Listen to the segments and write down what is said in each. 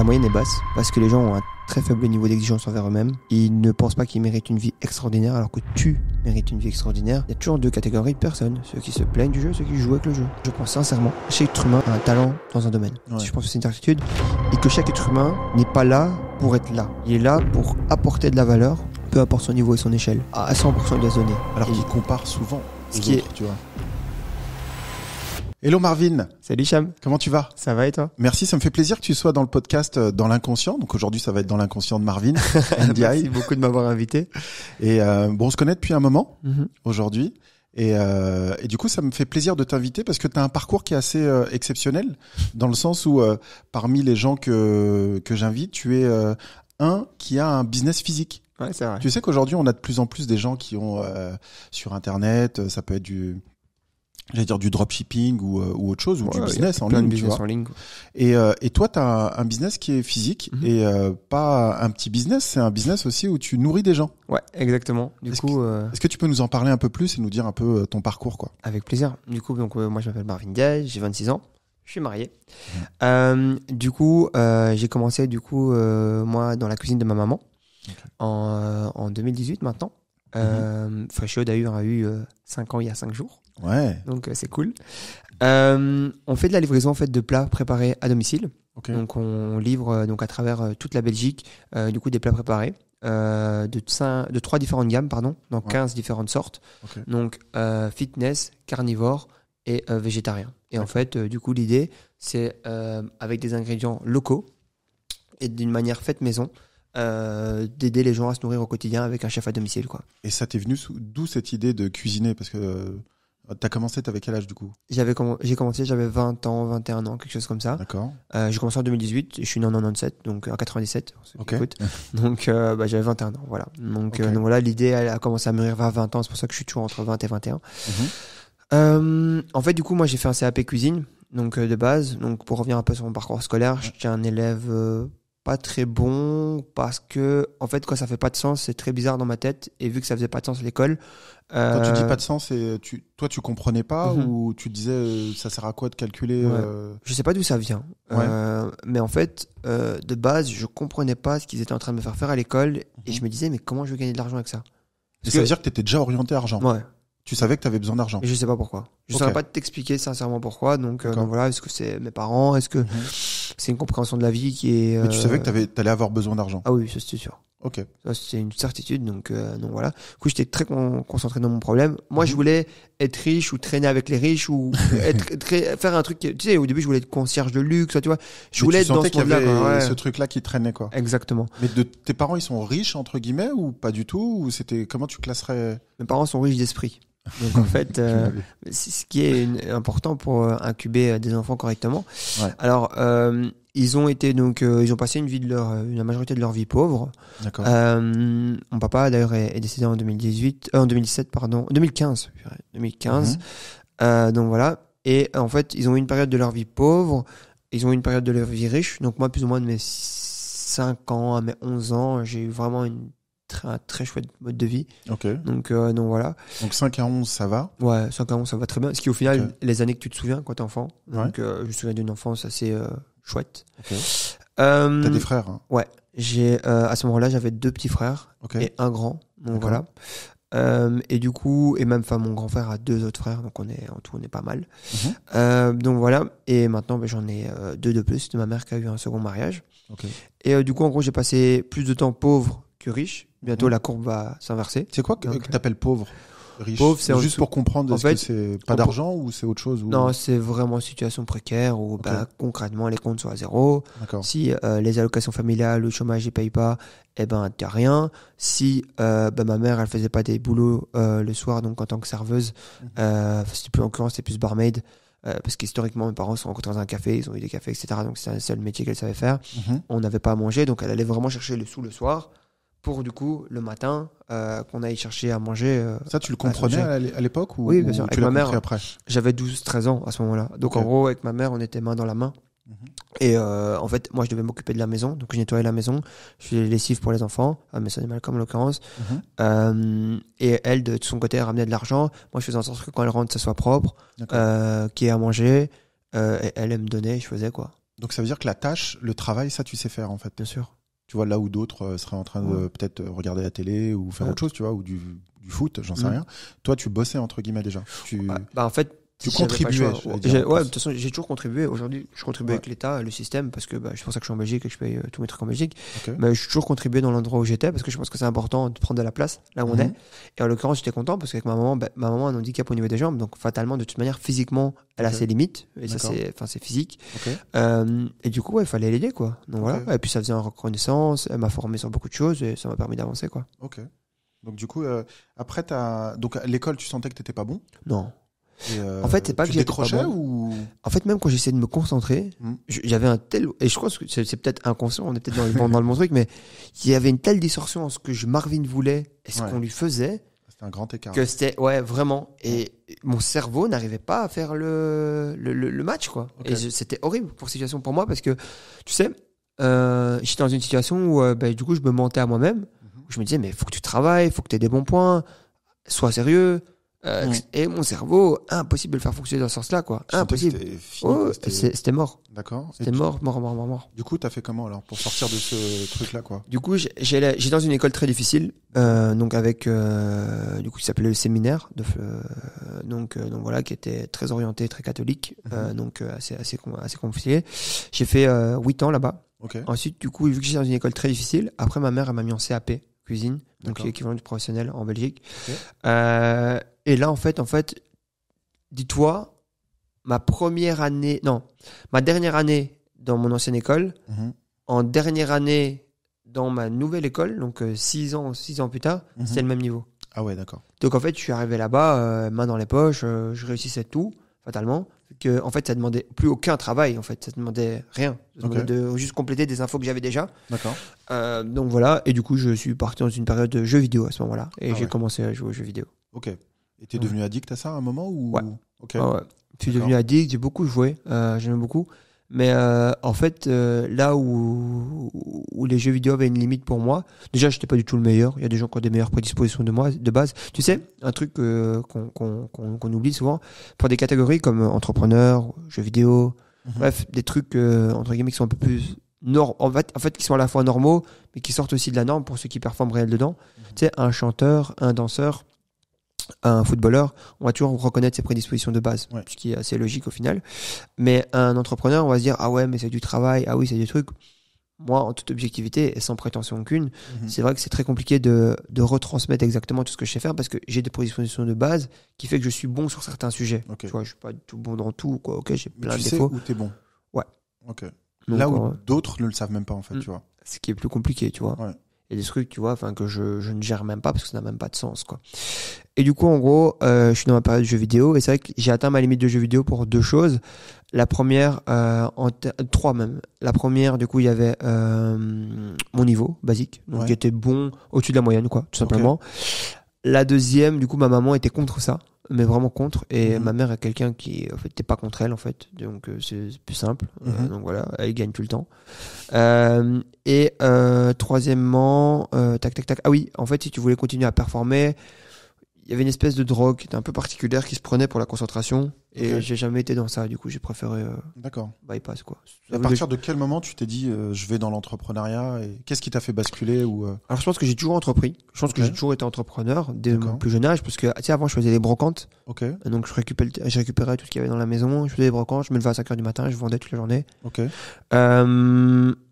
La moyenne est basse parce que les gens ont un très faible niveau d'exigence envers eux-mêmes. Ils ne pensent pas qu'ils méritent une vie extraordinaire alors que tu mérites une vie extraordinaire. Il y a toujours deux catégories de personnes, ceux qui se plaignent du jeu, ceux qui jouent avec le jeu. Je pense sincèrement, chaque être humain a un talent dans un domaine. Si Je pense que c'est une certitude et que chaque être humain n'est pas là pour être là. Il est là pour apporter de la valeur, peu importe son niveau et son échelle. À 100% de la zone. Alors qu'il compare souvent. Ce qui est, tu vois. Hello Marvin. Salut Cham. Comment tu vas Ça va et toi Merci, ça me fait plaisir que tu sois dans le podcast euh, dans l'inconscient. Donc aujourd'hui, ça va être dans l'inconscient de Marvin. Merci beaucoup de m'avoir invité. Et euh, bon, on se connaît depuis un moment mm-hmm. aujourd'hui. Euh, et, du coup, ça me fait plaisir de t'inviter parce que tu as un parcours qui est assez exceptionnel dans le sens où parmi les gens que que j'invite, tu es un qui a un business physique. Ouais, vrai. Tu sais qu'aujourd'hui, on a de plus en plus des gens qui ont sur Internet, ça peut être du j'allais dire du dropshipping ou, euh, ou autre chose, ou du business en ligne. Tu et, euh, et toi, tu as un business qui est physique mhm. et euh, pas un petit business, c'est un business aussi où tu nourris des gens. Ouais, exactement. Du est coup, est-ce que tu peux nous en parler un peu plus et nous dire un peu ton parcours quoi Avec plaisir. Du coup, donc moi je m'appelle Marvin Diaz, j'ai 26 ans. Je suis marié. du coup, j'ai commencé du coup moi dans la cuisine de ma maman en, en 2018 maintenant. fresh mhm. d'ailleurs a eu 5 ans il y a 5 jours. Ouais. Donc euh, c'est cool. Euh, on fait de la livraison en fait de plats préparés à domicile. Donc on livre euh, donc à travers toute la Belgique du coup des plats préparés. de, de trois différentes gammes, pardon, dans 15 différentes sortes. Donc fitness, carnivore et végétarien. Et en fait, du coup, l'idée, c'est avec des ingrédients locaux et d'une manière faite maison, d'aider les gens à se nourrir au quotidien avec un chef à domicile. Quoi. Et ça t'est venu d'où cette idée de cuisiner Parce que ah, t'as commencé, t'avais quel âge du coup J'avais J'ai commencé, j'avais 20 ans, 21 ans, quelque chose comme ça. D'accord. Euh, j'ai commencé en 2018, je suis né en 97, donc euh, en 97, donc euh, bah, j'avais 21 ans, voilà. Euh, donc, voilà, l'idée elle a commencé à mûrir vers 20 ans, c'est pour ça que je suis toujours entre 20 et 21. Mhm. en fait, du coup, moi j'ai fait un CAP cuisine, donc de base. Donc pour revenir un peu sur mon parcours scolaire, j'étais un élève très bon parce que, en fait, quand ça fait pas de sens, c'est très bizarre dans ma tête. Et vu que ça faisait pas de sens à l'école. Quand tu dis euh, pas de sens, et tu, toi, tu comprenais pas mhm. ou tu disais euh, ça sert à quoi de calculer euh Je sais pas d'où ça vient. mais en fait, de base, je comprenais pas ce qu'ils étaient en train de me faire faire à l'école. Et mhm. je me disais, mais comment je vais gagner de l'argent avec ça c'est que... Ça veut dire que t'étais déjà orienté à argent. Ouais. Tu savais que tu avais besoin d'argent. Je sais pas pourquoi. Je ne okay. saurais pas t'expliquer sincèrement pourquoi. Donc, voilà, est-ce que c'est mes parents Est-ce que mhm c'est une compréhension de la vie qui est. Mais tu savais que euh, tu allais avoir besoin d'argent. Ah oui, ça c'était sûr. Ok. c'est une certitude, euh, donc voilà. Du coup, j'étais très concentré dans mon problème. Moi, je mhm. voulais être riche ou traîner avec les riches ou faire un truc. Tu sais, au début, je voulais être concierge de luxe, tu vois. Je voulais tu être dans ce Ce truc-là qui traînait quoi. Exactement. Mais de, tes parents, ils sont riches entre guillemets ou pas du tout Ou c'était comment tu classerais Mes parents sont riches d'esprit. Donc en fait, euh, c'est ce qui est important pour euh, incuber euh, des enfants correctement. Alors ils ont été donc ils ont passé une vie de leur la majorité de leur vie pauvre. mon papa d'ailleurs est, décédé en 2018 en 2007 pardon, 2015, 2015. donc voilà et en fait, ils ont eu une période de leur vie pauvre, ils ont eu une période de leur vie riche. Donc moi plus ou moins de mes 5 ans à mes 11 ans, j'ai eu vraiment une très, très chouette mode de vie. Donc, euh, voilà. Donc 5 à 11, ça va Ouais, 5 à 11, ça va très bien. Ce qui, au final, les années que tu te souviens quand t'es enfant. Donc, euh, je me souviens d'une enfance assez euh, chouette. Euh, T'as des frères hein. Ouais. J'ai, à ce moment-là, j'avais deux petits frères et un grand. Donc voilà. et du coup, et même, mon grand frère a deux autres frères, donc on est en tout, on est pas mal. Mhm. donc voilà. Et maintenant, ben, j'en ai deux de plus de ma mère qui a eu un second mariage. Et du coup, en gros, j'ai passé plus de temps pauvre que riche Bientôt, mmh. la courbe va s'inverser. C'est quoi que, tu appelles pauvre Pauvre, c'est juste pour comprendre, c'est pas d'argent ou c'est autre chose Non, c'est vraiment situation précaire où bah, concrètement les comptes sont à zéro. Si euh, les allocations familiales, le chômage, ils payent pas, eh ben t'as rien. Si euh, bah, ma mère, elle faisait pas des boulots euh, le soir, donc en tant que serveuse, c'était mmh. plus en l'occurrence, c'était plus barmaid. parce qu'historiquement, mes parents se sont rencontrés dans un café, ils ont eu des cafés, etc. Donc c'est un seul métier qu'elle savait faire. Mmh. On n'avait pas à manger, donc elle allait vraiment chercher le sous le soir pour du coup le matin euh, qu'on aille chercher à manger. Euh, ça, tu le comprenais à, l'époque Oui, bien sûr. avec ma mère, j'avais 12-13 ans à ce moment-là. Donc en gros, avec ma mère, on était main dans la main. Mhm. Et euh, en fait, moi, je devais m'occuper de la maison, donc je nettoyais la maison, je faisais les lessives pour les enfants, à mes mal comme en l'occurrence. Mhm. et elle, de, son côté, ramenait de l'argent. Moi, je faisais en sorte que quand elle rentre, ça soit propre, qu'il y ait à manger. et elle, elle me donnait, je faisais quoi. Donc ça veut dire que la tâche, le travail, ça, tu sais faire en fait. Bien sûr. Tu vois, là où d'autres euh, seraient en train de peut-être euh, regarder la télé ou faire autre chose, tu vois, ou du, du foot, j'en sais mm. rien. Toi, tu bossais entre guillemets déjà. Tu... bah, bah en fait, tu si ouais De toute façon, j'ai toujours contribué. Aujourd'hui, je contribue avec l'État, le système, parce que bah, je pense que je suis en Belgique et que je paye euh, tous mes trucs en Belgique. Mais je suis toujours contribué dans l'endroit où j'étais, parce que je pense que c'est important de prendre de la place là où on est. Mhm. Et en l'occurrence, j'étais content parce que ma maman, bah, ma maman a un handicap au niveau des jambes, donc fatalement, de toute manière, physiquement, elle a ses limites. Et ça, c'est, enfin, c'est physique. Euh, et du coup, il fallait l'aider, quoi. Donc voilà. Et puis ça faisait une reconnaissance. Elle m'a formé sur beaucoup de choses et ça m'a permis d'avancer, quoi. Ok. Donc du coup, euh, après, as... donc l'école, tu sentais que t'étais pas bon Non. Euh, en fait, c'est pas que j'ai pas ou En fait, même quand j'essayais de me concentrer, hmm. j'avais un tel et je crois que c'est peut-être inconscient, on est peut-être dans, dans, le bon truc, mais il y avait une telle distorsion en ce que Marvin voulait et ce qu'on lui faisait. C'était un grand écart. Que c'était ouais vraiment et mon cerveau n'arrivait pas à faire le match quoi. Et c'était horrible pour situation pour moi parce que tu sais, euh, j'étais dans une situation où euh, bah, du coup je me mentais à moi-même. Mhm. Je me disais mais faut que tu travailles, faut que tu aies des bons points, sois sérieux euh, et mon cerveau, impossible de le faire fonctionner dans ce sens-là, quoi. Impossible. Oh, c'était mort. D'accord. C'était mort, mort, mort, mort, mort. Du coup, t'as fait comment alors pour sortir de ce truc-là, quoi Du coup, j'ai dans une école très difficile, euh, donc avec euh, du coup qui s'appelait le séminaire, de, euh, donc donc voilà, qui était très orienté, très catholique, mhm. donc assez assez assez compliqué. J'ai fait 8 ans là-bas. Ensuite, du coup, vu que j'étais dans une école très difficile, après ma mère, elle m'a mis en CAP cuisine, donc l'équivalent du professionnel en Belgique. Okay. Euh, et là, en fait, en fait, dis-toi, ma première année, non, ma dernière année dans mon ancienne école, mhm. en dernière année dans ma nouvelle école, donc 6 euh, ans, six ans plus tard, mhm. c'est le même niveau. Ah ouais, d'accord. Donc en fait, je suis arrivé là-bas, euh, main dans les poches, euh, je réussissais tout, fatalement. Que, en fait, ça demandait plus aucun travail, en fait, ça demandait rien. de juste compléter des infos que j'avais déjà. D'accord. donc voilà, et du coup, je suis parti dans une période de jeux vidéo à ce moment-là, et ah j'ai commencé à jouer aux jeux vidéo. Ok, et t'es devenu mhm. addict à ça à un moment ou... Ouais. ouais. Je suis devenu addict, j'ai beaucoup joué, euh, j'aime beaucoup. Mais euh, en fait, euh, là où, où les jeux vidéo avaient une limite pour moi, déjà, j'étais pas du tout le meilleur. Il y a des gens qui ont des meilleures prédispositions de moi, de base. Tu sais, un truc qu'on qu'on qu'on oublie souvent, pour des catégories comme entrepreneur, jeux vidéo, mhm. bref, des trucs, entre guillemets, qui sont un peu plus Norm, en, fait, en fait, qui sont à la fois normaux, mais qui sortent aussi de la norme pour ceux qui performent réel dedans. Mhm. Tu sais, un chanteur, un danseur, un footballeur, on va toujours reconnaître ses prédispositions de base, ce qui est assez logique au final. Mais un entrepreneur, on va se dire ah ouais, mais c'est du travail, ah oui, c'est des trucs. Moi, en toute objectivité et sans prétention aucune, mhm. c'est vrai que c'est très compliqué de, retransmettre exactement tout ce que je sais faire parce que j'ai des prédispositions de base qui fait que je suis bon sur certains sujets. Tu vois, je suis pas tout bon dans tout, quoi. Ok, j'ai plein tu sais Où t'es bon. Ouais. Ok. Là où euh, d'autres ne le savent même pas, en fait, mm. tu vois. Ce qui est plus compliqué, tu vois. Ouais. Il y a des trucs, tu vois, enfin que je, ne gère même pas parce que ça n'a même pas de sens, quoi. Et du coup, en gros, euh, je suis dans ma période de jeux vidéo et c'est vrai que j'ai atteint ma limite de jeux vidéo pour deux choses. La première, euh, en trois même. La première, du coup, il y avait euh, mon niveau basique, donc qui était bon au-dessus de la moyenne, quoi, tout simplement. La deuxième, du coup, ma maman était contre ça mais vraiment contre. Et mhm. ma mère est quelqu'un qui, en fait, t'es pas contre elle, en fait. Donc, euh, c'est plus simple. Euh, mhm. donc voilà, elle gagne tout le temps. Euh, et euh, troisièmement, tac, tac, tac. Ah oui, en fait, si tu voulais continuer à performer, il y avait une espèce de drogue qui était un peu particulière qui se prenait pour la concentration. Et je j'ai jamais été dans ça. Du coup, j'ai préféré euh, D'accord. bypass. Quoi. à partir de quel moment tu t'es dit euh, je vais dans l'entrepreneuriat et... Qu'est-ce qui t'a fait basculer ou, euh, Alors, je pense que j'ai toujours entrepris. Je pense que j'ai toujours été entrepreneur dès mon plus jeune âge. Parce que, tu sais, avant, je faisais des brocantes. ok donc, je récupérais, tout ce qu'il y avait dans la maison. Je faisais des brocantes. Je me levais à 5 h du matin je vendais toute la journée. ok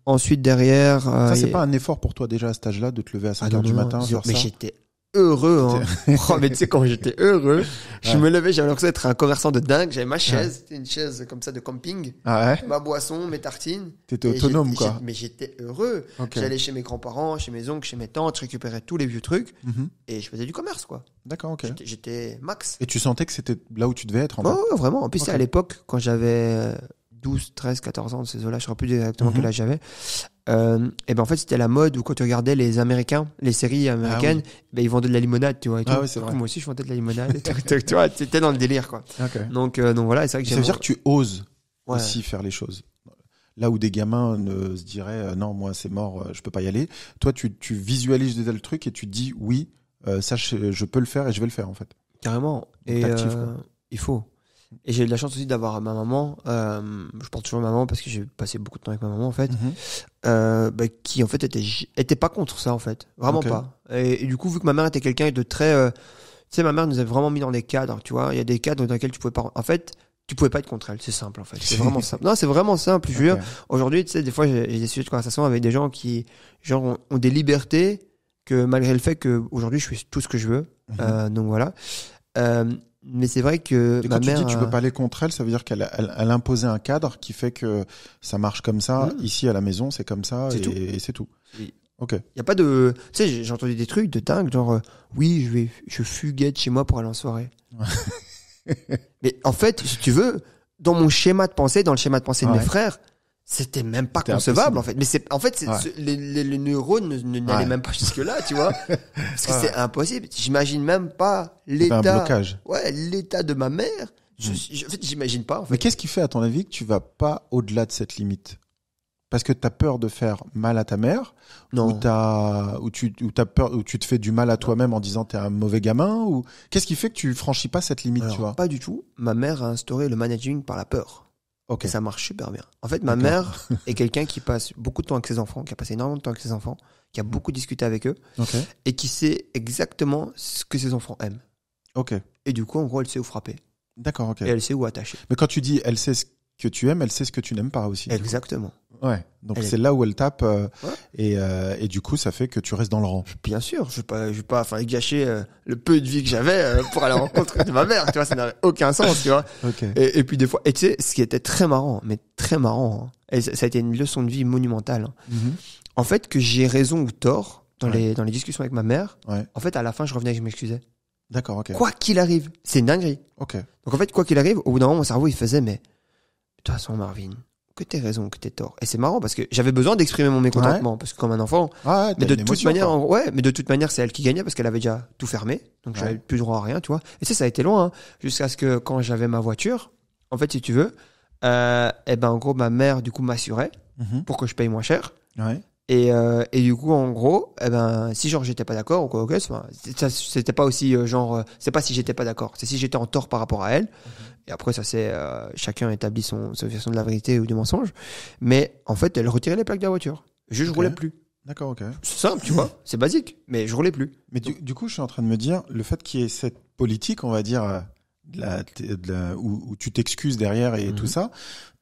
ensuite, derrière. ça, c'est pas un effort pour toi déjà à cet âge-là de te lever à 5 ah h du matin. mais j'étais heureux. Hein. oh, mais tu sais, quand j'étais heureux, je me levais, j'avais l'impression d'être un commerçant de dingue. J'avais ma chaise, c'était une chaise comme ça de camping. Ah ma boisson, mes tartines. T'étais autonome, quoi. Mais j'étais heureux. J'allais chez mes grands-parents, chez mes oncles, chez mes tantes, je récupérais tous les vieux trucs mhm. et je faisais du commerce, quoi. D'accord, ok. J'étais max. Et tu sentais que c'était là où tu devais être en oh, vraiment. En plus, c'est à l'époque, quand j'avais euh, 12, 13, 14 ans, de ces là je ne plus exactement que quel mhm. âge j'avais. Euh, et ben en fait, c'était la mode où quand tu regardais les Américains, les séries ah américaines, ben, ils vendaient de la limonade, tu vois. Ah moi aussi, je vendais de la limonade. tu étais dans le délire, quoi. Donc, euh, donc voilà, c'est vrai que Ça veut dire que tu oses aussi faire les choses. Là où des gamins ne se diraient euh, non, moi c'est mort, je peux pas y aller. Toi, tu, tu visualises déjà le truc et tu dis oui, ça je, peux le faire et je vais le faire en fait. Carrément. Et il faut. Et j'ai eu de la chance aussi d'avoir ma maman, euh, je porte toujours maman parce que j'ai passé beaucoup de temps avec ma maman en fait, mhm. euh, bah, qui en fait était, était pas contre ça en fait, vraiment pas. Et, du coup, vu que ma mère était quelqu'un de très. Euh, tu sais, ma mère nous a vraiment mis dans des cadres, tu vois. Il y a des cadres dans lesquels tu pouvais pas. En fait, tu pouvais pas être contre elle, c'est simple en fait. C'est vraiment simple. Non, c'est vraiment simple, je veux Aujourd'hui, tu sais, des fois, j'ai des sujets de conversation avec des gens qui, genre, ont, des libertés que malgré le fait que aujourd'hui je fais tout ce que je veux. Mhm. Euh, donc voilà. Euh, mais c'est vrai que ma mère, tu dis peux euh, pas aller contre elle, ça veut dire qu'elle elle, elle, imposait un cadre qui fait que ça marche comme ça mmh. ici à la maison, c'est comme ça et, c'est tout. Oui. Ok. Y a pas de, tu sais, j'ai entendu des trucs de dingue, genre euh, oui, je vais, je fugue de chez moi pour aller en soirée. mais en fait, si tu veux, dans mon schéma de pensée, dans le schéma de pensée de mes frères, c'était même pas concevable en fait. Mais c'est en fait les, les, neurones ne, n'allaient même pas jusque là, tu vois, parce que c'est impossible. J'imagine même pas l'état. Ouais, l'état de ma mère. Hmm. Je, en fait, j'imagine pas. En Mais qu'est-ce qui fait à ton avis que tu vas pas au-delà de cette limite Parce que t'as peur de faire mal à ta mère, non. ou t'as ou tu ou t'as peur ou tu te fais du mal à toi-même en disant t'es un mauvais gamin, ou qu'est-ce qui fait que tu franchis pas cette limite, tu vois Pas du tout. Ma mère a instauré le managing par la peur. Ok. Ça marche super bien. En fait, ma mère est quelqu'un qui passe beaucoup de temps avec ses enfants, qui a passé énormément de temps avec ses enfants, qui a mm. beaucoup discuté avec eux et qui sait exactement ce que ses enfants aiment. Ok. Et du coup, en gros, elle sait où frapper. D'accord, ok. Et elle sait où attacher. Mais quand tu dis elle sait ce que tu aimes, elle sait ce que tu n'aimes pas aussi. Exactement. Ouais. Donc c'est là où elle tape euh, euh, et, du coup ça fait que tu restes dans le rang. Bien sûr, je vais pas, je vais pas, enfin gâcher euh, le peu de vie que j'avais pour aller rencontrer ma mère. Tu vois, ça n'avait aucun sens, tu vois. Et, puis des fois, et tu sais, ce qui était très marrant, mais très marrant, hein, et ça, a été une leçon de vie monumentale. Hein. Mm-hmm. En fait, que j'ai raison ou tort dans les dans les discussions avec ma mère. En fait, à la fin, je revenais et je m'excusais. D'accord, ok. Quoi qu'il arrive, c'est une dinguerie. Ok. Donc en fait, quoi qu'il arrive, au bout d'un moment, mon cerveau il faisait mais de toute façon, Marvin, que t'es raison, que t'es tort. Et c'est marrant parce que j'avais besoin d'exprimer mon mécontentement parce que comme un enfant, mais de toute manière, ouais, mais de toute manière, c'est elle qui gagnait parce qu'elle avait déjà tout fermé, donc j'avais plus droit à rien, tu vois. Et ça, ça a été loin, hein, jusqu'à ce que quand j'avais ma voiture, en fait, si tu veux, et euh, eh ben en gros, ma mère du coup m'assurait mhm. pour que je paye moins cher. Et, euh, et, du coup, en gros, eh ben, si genre j'étais pas d'accord ou quoi, c'était pas aussi euh, genre, euh, c'est pas si j'étais pas d'accord, c'est si j'étais en tort par rapport à elle. Mhm. Et après, ça c'est chacun établit son sa version de la vérité ou du mensonge. Mais en fait, elle retirait les plaques de la voiture. Je ne roulais plus. D'accord, ok. C'est simple, tu vois, c'est basique, mais je roulais plus. Mais du, coup, je suis en train de me dire, le fait qu'il y ait cette politique, on va dire, la, où, tu t'excuses derrière et mhm. tout ça,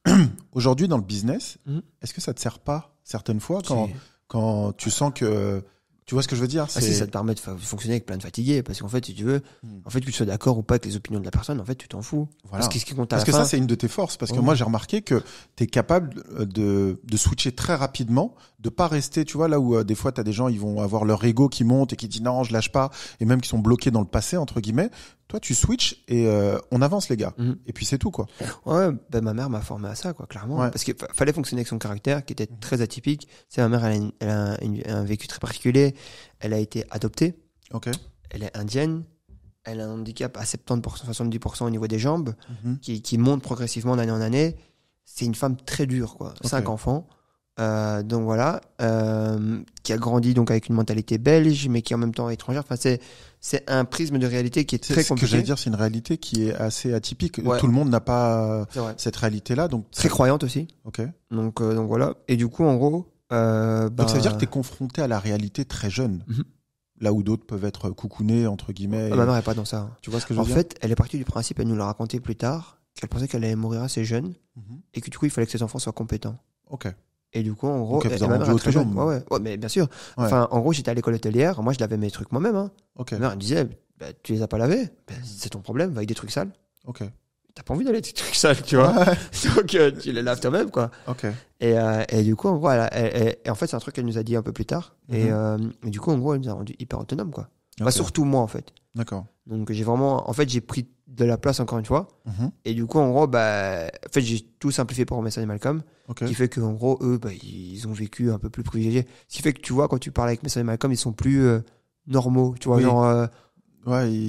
aujourd'hui dans le business, mhm. est-ce que ça te sert pas certaines fois quand quand tu sens que tu vois ce que je veux dire ah si, ça te permet de fonctionner avec plein de fatigués parce qu'en fait si tu veux hmm. en fait que tu sois d'accord ou pas avec les opinions de la personne en fait tu t'en fous voilà. parce que, ça c'est une de tes forces parce que moi j'ai remarqué que tu es capable euh, de, de switcher très rapidement de pas rester, tu vois, là où euh, des fois tu as des gens, ils vont avoir leur ego qui monte et qui dit non, je lâche pas, et même qui sont bloqués dans le passé, entre guillemets. Toi, tu switches et euh, on avance, les gars. Mhm. Et puis c'est tout, quoi. Ouais, bah, ma mère m'a formé à ça, quoi, clairement. Parce qu'il fallait fonctionner avec son caractère qui était très atypique. C'est ma mère, elle a, un vécu très particulier. Elle a été adoptée. Ok. Elle est indienne elle a un handicap à 70%, 70% au niveau des jambes, mhm. qui, monte progressivement d'année en année. C'est une femme très dure, quoi. Cinq enfants. Euh, donc voilà, euh, qui a grandi donc avec une mentalité belge, mais qui en même temps étrangère. Enfin, c'est c'est un prisme de réalité qui est, très compliqué. Ce que dire, c'est une réalité qui est assez atypique. Tout le monde n'a pas euh, cette réalité-là, donc très croyante aussi. Ok. Donc donc voilà. Et du coup, en gros, donc ça veut dire bah que t'es confronté à la réalité très jeune. Mhm. Là où d'autres peuvent être coucounés entre guillemets. Ah, ma mère pas dans ça. Hein. Tu vois ce que je veux en dire En fait, elle est partie du principe, elle nous l'a raconté plus tard, qu'elle pensait qu'elle allait mourir assez jeune mhm. et que du coup, il fallait que ses enfants soient compétents. Ok. Et du coup, en gros, elle ouais. mais bien sûr. Enfin, en gros, j'étais à l'école hôtelière. Moi, je lavais mes trucs moi-même. Hein. elle me disait, bah, tu les as pas lavés. Bah, c'est ton problème. Va avec des trucs sales. Ok. T'as pas envie d'aller avec des trucs sales, tu vois. Donc, euh, tu les laves toi-même, quoi. Ok. Et, euh, et, du coup, en gros, elle, en fait, c'est un truc qu'elle nous a dit un peu plus tard. et, mhm. euh, et, du coup, en gros, elle nous a rendu hyper autonome, quoi. Bah, surtout moi, en fait. D'accord. Donc, j'ai vraiment, en fait, j'ai pris de la place encore une fois. Mhm. Et du coup, en gros, bah, fait, j'ai tout simplifié pour Message et Malcolm, qui fait qu'en gros, eux, bah, ils ont vécu un peu plus privilégiés Ce qui fait que tu vois, quand tu parles avec Message et Malcolm, ils sont plus euh, normaux, tu vois, euh,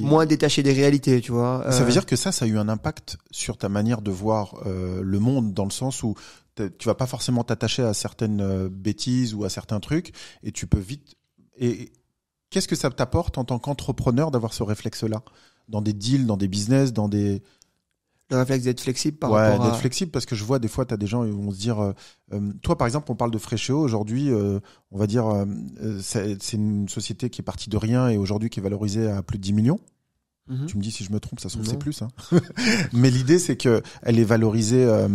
moins détachés des réalités, tu vois. Ça veut euh. dire que ça, ça a eu un impact sur ta manière de voir le monde, dans le sens où tu vas pas forcément t'attacher à certaines bêtises ou à certains trucs, et tu peux vite. Et qu'est-ce que ça t'apporte en tant qu'entrepreneur d'avoir ce réflexe-là dans des deals, dans des business, dans des. Le réflexe d'être flexible par ouais, rapport à... d'être flexible parce que je vois des fois, tu as des gens qui vont se dire. Euh, euh, toi, par exemple, on parle de Fréchéo. Aujourd'hui, euh, on va dire, c'est une société qui est partie de rien et aujourd'hui qui est valorisée à plus de 10 millions. Mhm. Tu me dis si je me trompe, ça se trouve c'est plus. Hein. Mais l'idée c'est que elle est valorisée à,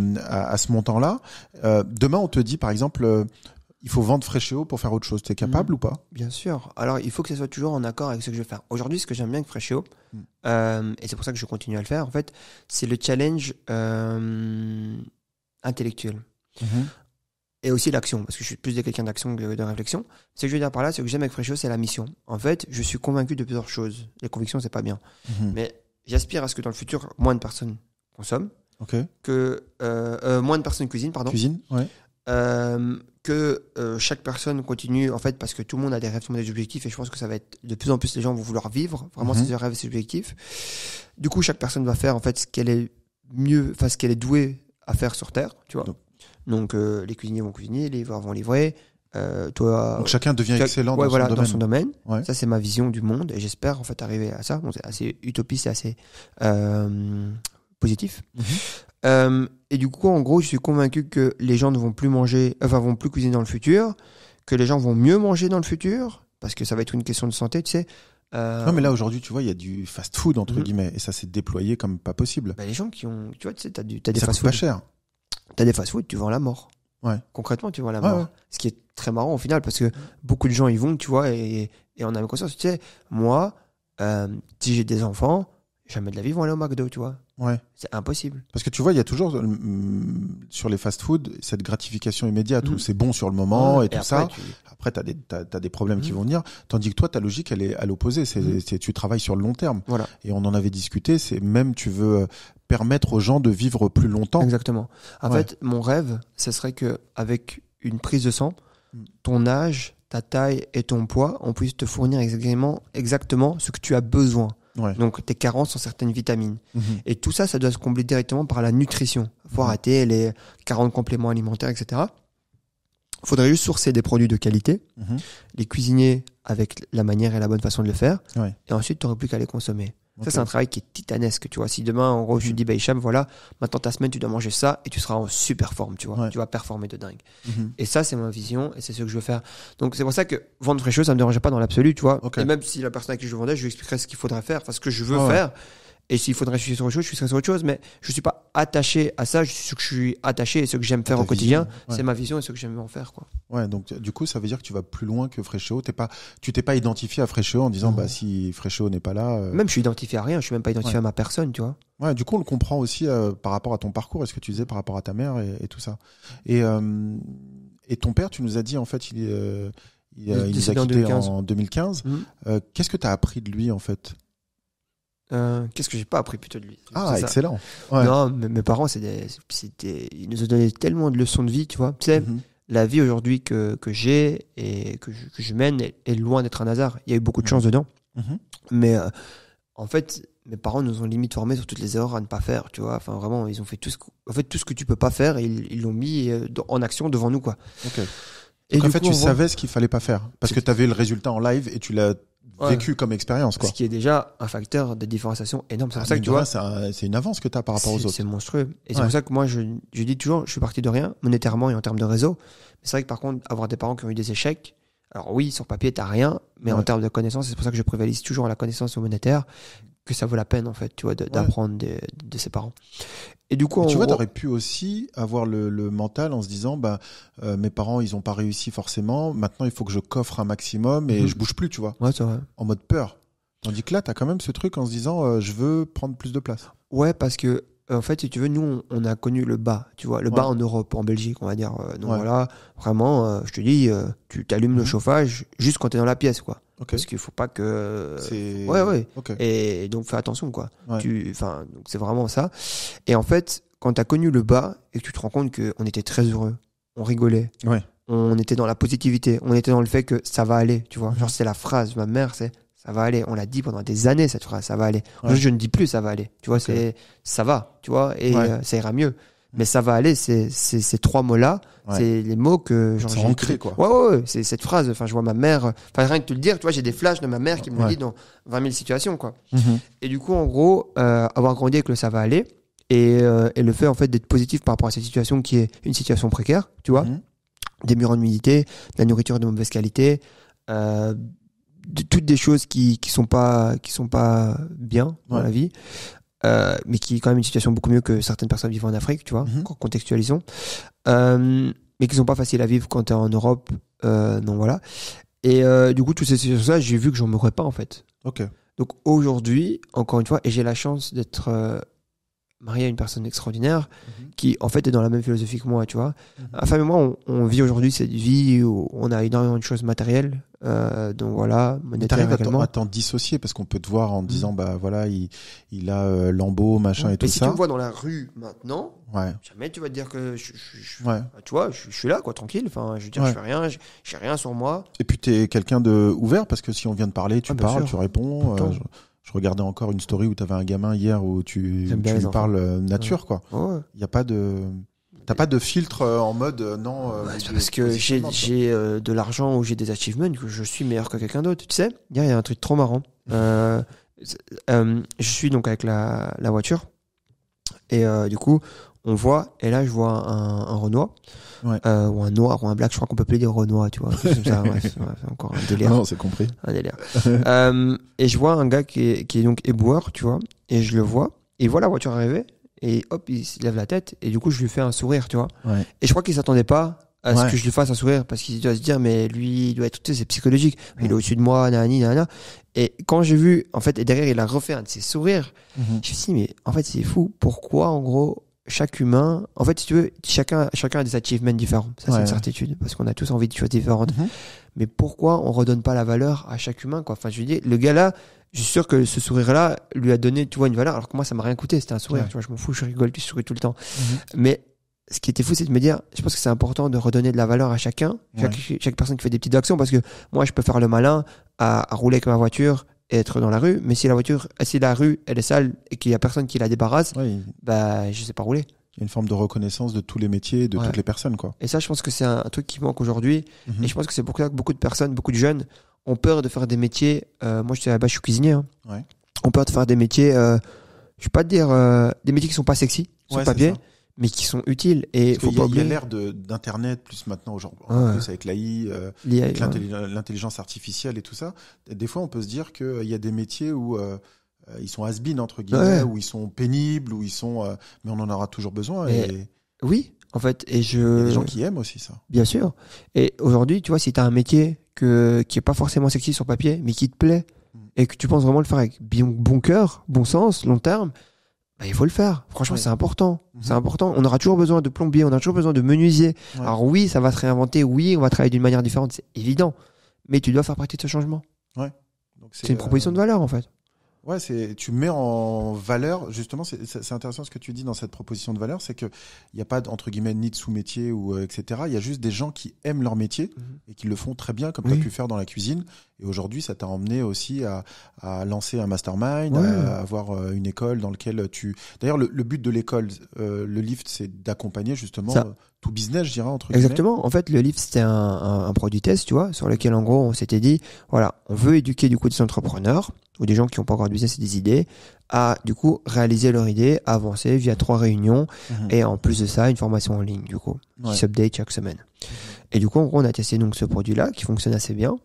à, ce montant-là. demain, on te dit par exemple, il faut vendre Fréchéo pour faire autre chose. Tu es capable mm. ou pas Bien sûr. Alors, il faut que ça soit toujours en accord avec ce que je veux faire. Aujourd'hui, ce que j'aime bien avec Fréchéo, mm. euh, et c'est pour ça que je continue à le faire, en fait, c'est le challenge euh, intellectuel. Mm-hmm. Et aussi l'action, parce que je suis plus quelqu'un d'action que de réflexion. Ce que je veux dire par là, ce que j'aime avec Fréchéo, c'est la mission. En fait, je suis convaincu de plusieurs choses. Les convictions, c'est pas bien. Mm-hmm. Mais j'aspire à ce que dans le futur, moins de personnes consomment. Que euh, moins de personnes cuisinent, pardon. Cuisine, ouais que euh, chaque personne continue, en fait, parce que tout le monde a des rêves, tout le monde a des objectifs, et je pense que ça va être de plus en plus les gens vont vouloir vivre vraiment mhm. ces rêves et ces objectifs. Du coup, chaque personne va faire, en fait, ce qu'elle est mieux, enfin, ce qu'elle est douée à faire sur Terre, tu vois. Donc, euh, les cuisiniers vont cuisiner, les livreurs vont livrer. Euh, toi, Donc chacun devient excellent dans, son domaine. Ça, c'est ma vision du monde, et j'espère, en fait, arriver à ça. c'est assez utopiste, c'est assez positif. Mhm. Euh, et du coup, en gros, je suis convaincu que les gens ne vont plus manger, enfin, vont plus cuisiner dans le futur, que les gens vont mieux manger dans le futur, parce que ça va être une question de santé, tu sais. Euh, non, mais là, aujourd'hui, tu vois, il y a du fast-food, entre mhm. guillemets, et ça s'est déployé comme pas possible. Bah, les gens qui ont, tu vois, tu sais, t'as, du, t'as des fast-food. pas cher. T'as des fast-food, tu vends la mort. Ouais. Concrètement, tu vois la mort. Ce qui est très marrant au final, parce que beaucoup de gens y vont, tu vois, et, et on a conscience, tu sais, moi, euh, si j'ai des enfants, jamais de la vie vont aller au McDo, tu vois. Ouais. C'est impossible. Parce que tu vois, il y a toujours euh, mm, sur les fast-food cette gratification immédiate où mm. c'est bon sur le moment et, tout ça. Après, tu as, des, des problèmes qui mm. vont venir. Tandis que toi, ta logique, elle est à l'opposé. C'est, tu travailles sur le long terme. Voilà. Et on en avait discuté. C'est même tu veux euh, permettre aux gens de vivre plus longtemps. Exactement. En fait, mon rêve, ce serait que avec une prise de sang, ton âge, ta taille et ton poids, on puisse te fournir exactement, exactement ce que tu as besoin donc tes carences en certaines vitamines. Mhm. Et tout ça, ça doit se combler directement par la nutrition. Faut mmh. les 40 compléments alimentaires, etc. Faudrait juste sourcer des produits de qualité, mhm. les cuisiner avec la manière et la bonne façon de le faire, et ensuite tu plus qu'à les consommer. Ça, c'est un travail qui est titanesque, tu vois. Si demain, en gros, je dis, bah, Hicham, voilà, maintenant ta semaine, tu dois manger ça et tu seras en super forme, tu vois. Tu vas performer de dingue. Mhm. Et ça, c'est ma vision et c'est ce que je veux faire. Donc, c'est pour ça que vendre fraîcheux, ça me dérangeait pas dans l'absolu, tu vois. Et même si la personne à qui je vendais, je lui expliquerais ce qu'il faudrait faire, enfin, ce que je veux faire. Et s'il faudrait suis sur autre chose, je suis sur autre chose. Mais je ne suis pas attaché à ça. Je suis ce que je suis attaché et ce que j'aime faire au quotidien. C'est ma vision et ce que j'aime en faire. Quoi. Ouais, donc du coup, ça veut dire que tu vas plus loin que Fréchéo. Tu pas, tu t'es pas identifié à Fréchéo en disant, bah si Fréchéo n'est pas là. Euh. Même je suis identifié à rien. Je suis même pas identifié à ma personne, tu vois. Ouais, du coup, on le comprend aussi euh, par rapport à ton parcours et ce que tu disais par rapport à ta mère et, tout ça. Et, euh, et ton père, tu nous as dit, en fait, il, il, nous a en 2015. Mm. Qu'est-ce que tu as appris de lui, en fait euh, qu'est-ce que j'ai pas appris plutôt de lui Ah, excellent. Non, mes parents, c'était, ils nous ont donné tellement de leçons de vie, tu vois. Tu sais, mhm. la vie aujourd'hui que, que j'ai et que je, que je, mène est, loin d'être un hasard. Il y a eu beaucoup de mhm. chance dedans. Mhm. Mais euh, en fait, mes parents nous ont limite formés sur toutes les erreurs à ne pas faire, tu vois. Enfin, vraiment, ils ont fait tout ce, en fait, tout ce que tu peux pas faire, et ils l'ont mis euh, en action devant nous, quoi. Et Donc, en fait, tu savais ce qu'il fallait pas faire parce que tu avais le résultat en live et tu l'as vécu comme expérience. Quoi. Ce qui est déjà un facteur de différenciation énorme. C'est ah, ça que tu vois. C'est une avance que tu as par rapport aux autres. C'est monstrueux. Et c'est pour ça que moi, je, dis toujours, je suis parti de rien, monétairement et en termes de réseau. Mais c'est vrai que par contre, avoir des parents qui ont eu des échecs, alors oui, sur papier, tu rien, mais en termes de connaissances, c'est pour ça que je prévalise toujours la connaissance au monétaire, que ça vaut la peine en fait, tu vois, d'apprendre de, ses parents. Et du coup, tu vois, pu aussi avoir le, mental en se disant, bah, euh, mes parents, ils ont pas réussi forcément. Maintenant, il faut que je coffre un maximum et mhm. je bouge plus, tu vois. En mode peur. Tandis que là, tu as quand même ce truc en se disant, euh, je veux prendre plus de place. Ouais, parce que en fait, si tu veux, nous, on, a connu le bas, tu vois, le bas en Europe, en Belgique, on va dire. Euh, donc voilà, vraiment, je te dis, tu t'allumes le mhm. chauffage juste quand tu es dans la pièce, quoi. Parce qu'il faut pas que. Ouais, ouais. Et donc fais attention, quoi. Tu... Enfin, donc c'est vraiment ça. Et en fait, quand tu as connu le bas et que tu te rends compte qu'on était très heureux, on rigolait. On était dans la positivité, on était dans le fait que ça va aller, tu vois. Mhm. Genre, c'est la phrase, ma mère, c'est ça va aller. On l'a dit pendant des années, cette phrase, ça va aller. Je, ne dis plus ça va aller, tu vois, c'est ça va, tu vois, et euh, ça ira mieux mais ça va aller. C'est ces trois mots-là, c'est les mots que j'ai ancré quoi. Ouais, ouais, c'est cette phrase. Enfin, je vois ma mère. Enfin, rien que te le dire, tu vois, j'ai des flashs de ma mère qui me dit dans 20 000 situations quoi. Mhm. Et du coup, en gros, euh, avoir grandi avec le ça va aller et, euh, et le fait en fait d'être positif par rapport à cette situation qui est une situation précaire, tu vois, mhm. des murs en humidité, de la nourriture de mauvaise qualité. Euh, de, toutes des choses qui qui sont pas qui sont pas bien dans la vie euh, mais qui est quand même une situation beaucoup mieux que certaines personnes vivant en Afrique, tu vois, mm contextualisons, euh, mais qui sont pas faciles à vivre quand tu es en Europe, euh, non voilà. Et du coup, toutes ces situations-là, j'ai vu que j'en mourrais pas en fait. Ok. Donc aujourd'hui, encore une fois, et j'ai la chance d'être marié à une personne extraordinaire mhm. qui, en fait, est dans la même philosophie que moi, tu vois. Mm mais moi, on, vit aujourd'hui cette vie où on a énormément de choses matérielles. Euh, donc voilà, monétaire également. à t'en dissocier parce qu'on peut te voir en mhm. disant, bah voilà, il, a euh, lambeau, machin et tout ça. ça. si tu me vois dans la rue maintenant, jamais tu vas te dire que je, je, bah, tu vois, je, suis là, quoi, tranquille. Enfin, je veux dire, je fais rien, j'ai rien sur moi. Et puis, tu es quelqu'un de ouvert parce que si on vient de parler, tu ah, parles, tu réponds. Je regardais encore une story où tu avais un gamin hier où tu, lui parles euh, nature, quoi. Il n'y a pas de. T'as pas de filtre euh, en mode euh, non. parce que j'ai de l'argent ou j'ai des achievements que je suis meilleur que quelqu'un d'autre. Tu sais, il y, a un truc trop marrant. je suis donc avec la, la voiture et du coup on voit, et là je vois un, un Renoir, euh, ou un Noir, ou un Black, je crois qu'on peut appeler des Renoir, tu vois, c'est encore un délire. Non, c'est compris. Un délire. Euh, et je vois un gars qui est, donc éboueur, tu vois, et je le vois, il voit la voiture arriver, et hop, il lève la tête, et du coup je lui fais un sourire, tu vois. Et je crois qu'il s'attendait pas à ce que je lui fasse un sourire, parce qu'il doit se dire, mais lui, il doit être, tu sais, c'est psychologique, il est au-dessus de moi, nanani, nanana. Et quand j'ai vu, en fait, et derrière, il a refait un de ses sourires, mhm. je me suis dit, mais en fait, c'est fou. Pourquoi, en gros, chaque humain, en fait, si tu veux, chacun, chacun a des achievements différents. Ça, c'est une certitude, parce qu'on a tous envie de choses différentes. Mhm. Mais pourquoi on redonne pas la valeur à chaque humain, quoi Enfin, je veux dire, le gars là, je suis sûr que ce sourire-là lui a donné, tu vois, une valeur, alors que moi, ça m'a rien coûté. C'était un sourire, tu vois, je m'en fous, je rigole, je souris tout le temps. Mhm. Mais ce qui était fou, c'est de me dire, je pense que c'est important de redonner de la valeur à chacun, chaque, chaque, personne qui fait des petites actions, parce que moi, je peux faire le malin à, à rouler avec ma voiture, être dans la rue. Mais si la voiture, si la rue elle est sale et qu'il y a personne qui la débarrasse, bah je sais pas rouler. une forme de reconnaissance de tous les métiers, de toutes les personnes, quoi. Et ça, je pense que c'est un, truc qui manque aujourd'hui. Mhm. Et je pense que c'est pour ça que beaucoup de personnes, beaucoup de jeunes, ont peur de faire des métiers. Euh, moi, je suis là bah, je suis cuisinier. Hein. peur de faire des métiers. Euh, je vais pas te dire euh, des métiers qui sont pas sexy sur ouais, papier mais qui sont utiles. Et Parce faut pas oublier l'ère d'internet plus maintenant aujourd'hui ah avec l'AI, euh, l'intelligence artificielle et tout ça. Des fois, on peut se dire qu'il euh, y a des métiers où euh, ils sont has entre guillemets, où ils sont pénibles, où ils sont, mais on en aura toujours besoin. Oui, en fait, et je. Il y a des gens qui aiment aussi ça. Bien sûr. Et aujourd'hui, tu vois, si tu as un métier que qui est pas forcément sexy sur papier, mais qui te plaît mm. et que tu penses vraiment le faire avec bon cœur, bon sens, long terme bah, il faut le faire. Franchement, c'est important. C'est mhm. important. On aura toujours besoin de plombier, on aura toujours besoin de menuisier. Alors oui, ça va se réinventer. Oui, on va travailler d'une manière différente. C'est évident. Mais tu dois faire partie de ce changement. c'est une proposition euh, de valeur, en fait. Ouais, c'est tu mets en valeur justement. C'est intéressant ce que tu dis dans cette proposition de valeur, c'est que il n'y a pas entre guillemets ni de sous-métier ou euh, etc. Il y a juste des gens qui aiment leur métier mhm. et qui le font très bien, comme tu as pu faire dans la cuisine. Et aujourd'hui, ça t'a emmené aussi à, à, lancer un mastermind, à, avoir euh, une école dans laquelle tu. D'ailleurs, le, le, but de l'école, euh, le lift, c'est d'accompagner justement business, je dirais, entre Exactement. En fait, le livre, c'était un, un, produit test, tu vois, sur lequel, en gros, on s'était dit, voilà, on veut éduquer, du coup, des entrepreneurs ou des gens qui n'ont pas encore de business et des idées à, du coup, réaliser leur idée, avancer via trois réunions mhm. et, en plus de ça, une formation en ligne, du coup, ouais. qui s'update chaque semaine. Mhm. Et du coup, on a testé donc ce produit-là qui fonctionne assez bien.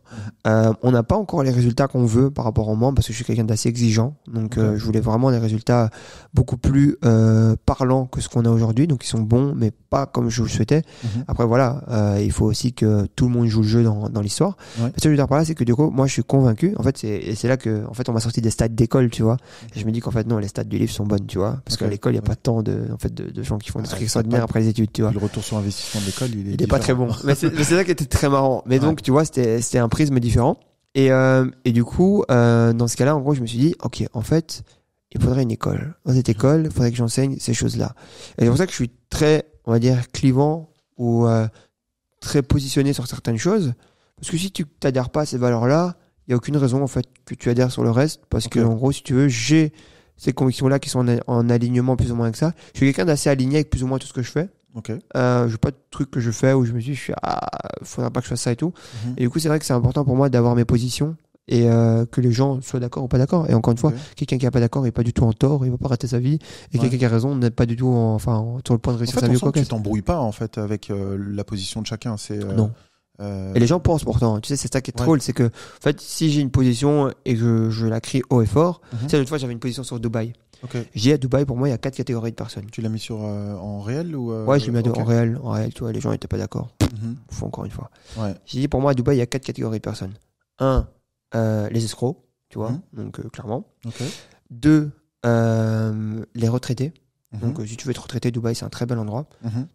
Euh, on n'a pas encore les résultats qu'on veut par rapport au monde, parce que je suis quelqu'un d'assez exigeant. Donc, euh, je voulais vraiment des résultats beaucoup plus euh, parlants que ce qu'on a aujourd'hui. Donc, ils sont bons, mais pas comme je le souhaitais. Mhm. Après, voilà, euh, il faut aussi que tout le monde joue le jeu dans, dans l'histoire. Ce que je veux dire par là, c'est que du coup, moi, je suis convaincu. En fait, c'est là que, en fait, on m'a sorti des stats d'école, tu vois. je me dis qu'en fait, non, les stats du livre sont bonnes, tu vois. Parce qu'à l'école, il n'y a pas tant de, en fait, de, gens qui font des trucs extraordinaires après les études, tu vois. Le retour sur investissement de il est, pas très bon. c'est ça qui était très marrant. Mais donc, tu vois, c'était un prisme différent. Et, euh, et du coup, euh, dans ce cas-là, en gros, je me suis dit, ok, en fait, il faudrait une école. Dans cette école, il faudrait que j'enseigne ces choses-là. Et c'est pour ça que je suis très, on va dire, clivant ou euh, très positionné sur certaines choses. Parce que si tu t'adhères pas à ces valeurs-là, il n'y a aucune raison, en fait, que tu adhères sur le reste. Parce que, en gros, si tu veux, j'ai ces convictions-là qui sont en, en alignement plus ou moins avec ça. Je suis quelqu'un d'assez aligné avec plus ou moins tout ce que je fais. Okay. Euh, je pas de truc que je fais où je me suis il ah, faudra pas que je fasse ça et tout. Mhm. Et du coup, c'est vrai que c'est important pour moi d'avoir mes positions et euh, que les gens soient d'accord ou pas d'accord. Et encore une fois, quelqu'un qui est pas d'accord n'est pas du tout en tort, il ne va pas rater sa vie. Et quelqu'un qui a raison n'est pas du tout en, enfin, sur le point de réussir sa vie. tu t'embrouilles pas en fait avec euh, la position de chacun. C'est, euh, Non. Euh, et les gens pensent pourtant, tu sais, c'est ça qui est drôle, c'est que, en fait, si j'ai une position et que je, je la crie haut et fort, mhm. tu sais, l'autre fois j'avais une position sur Dubaï. Okay. J'ai à Dubaï, pour moi, il y a quatre catégories de personnes. Tu l'as mis sur euh, en réel ou euh, Ouais, je l'ai mis en réel. En réel, tu les gens n'étaient pas d'accord. Mhm. Faut encore une fois. Ouais. J'ai dit pour moi, à Dubaï, il y a quatre catégories de personnes. Un, euh, les escrocs, tu vois, mhm. donc clairement. 2 Deux, les retraités. Mhm. Donc, si tu veux te retraiter, Dubaï, c'est un très bel endroit.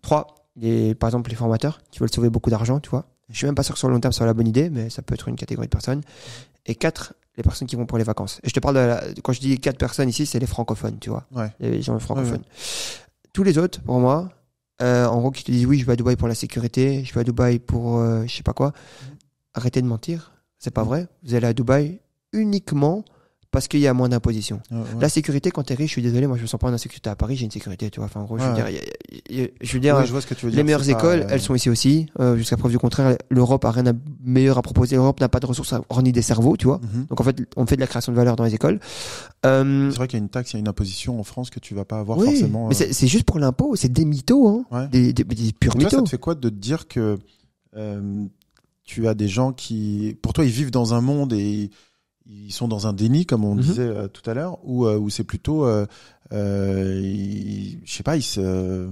Trois, les, par exemple, les formateurs qui veulent sauver beaucoup d'argent, tu vois. Je suis même pas sûr que sur le long terme, ça soit la bonne idée, mais ça peut être une catégorie de personnes. Et quatre, les personnes qui vont pour les vacances. Et je te parle de la, quand je dis quatre personnes ici, c'est les francophones, tu vois, ouais. les gens francophones. Tous les autres, pour moi, euh, en gros, qui te disent oui, je vais à Dubaï pour la sécurité, je vais à Dubaï pour euh, je sais pas quoi. Mm. Arrêtez de mentir, c'est pas mm. vrai. Vous allez à Dubaï uniquement parce qu'il y a moins d'imposition. La sécurité, quand t'es riche, je suis désolé, moi je me sens pas en insécurité à Paris, j'ai une sécurité, tu vois. Enfin, en gros, je veux dire, je les meilleures écoles, euh, elles sont ici aussi. Euh, jusqu'à preuve du contraire, l'Europe a rien de meilleur à proposer. L'Europe n'a pas de ressources ni des cerveaux, tu vois. Mhm. Donc en fait, on fait de la création de valeur dans les écoles. Euh, c'est vrai qu'il y a une taxe, il y a une imposition en France que tu vas pas avoir oui, forcément. Mais c'est juste pour l'impôt, c'est des mythos, hein. Des, des, purs mythos. ça te fait quoi de te dire que tu as des gens qui, pour toi, ils vivent dans un monde et ils sont dans un déni, comme on mhm. disait euh, tout à l'heure, ou euh, c'est plutôt, euh, euh je sais pas, ils se,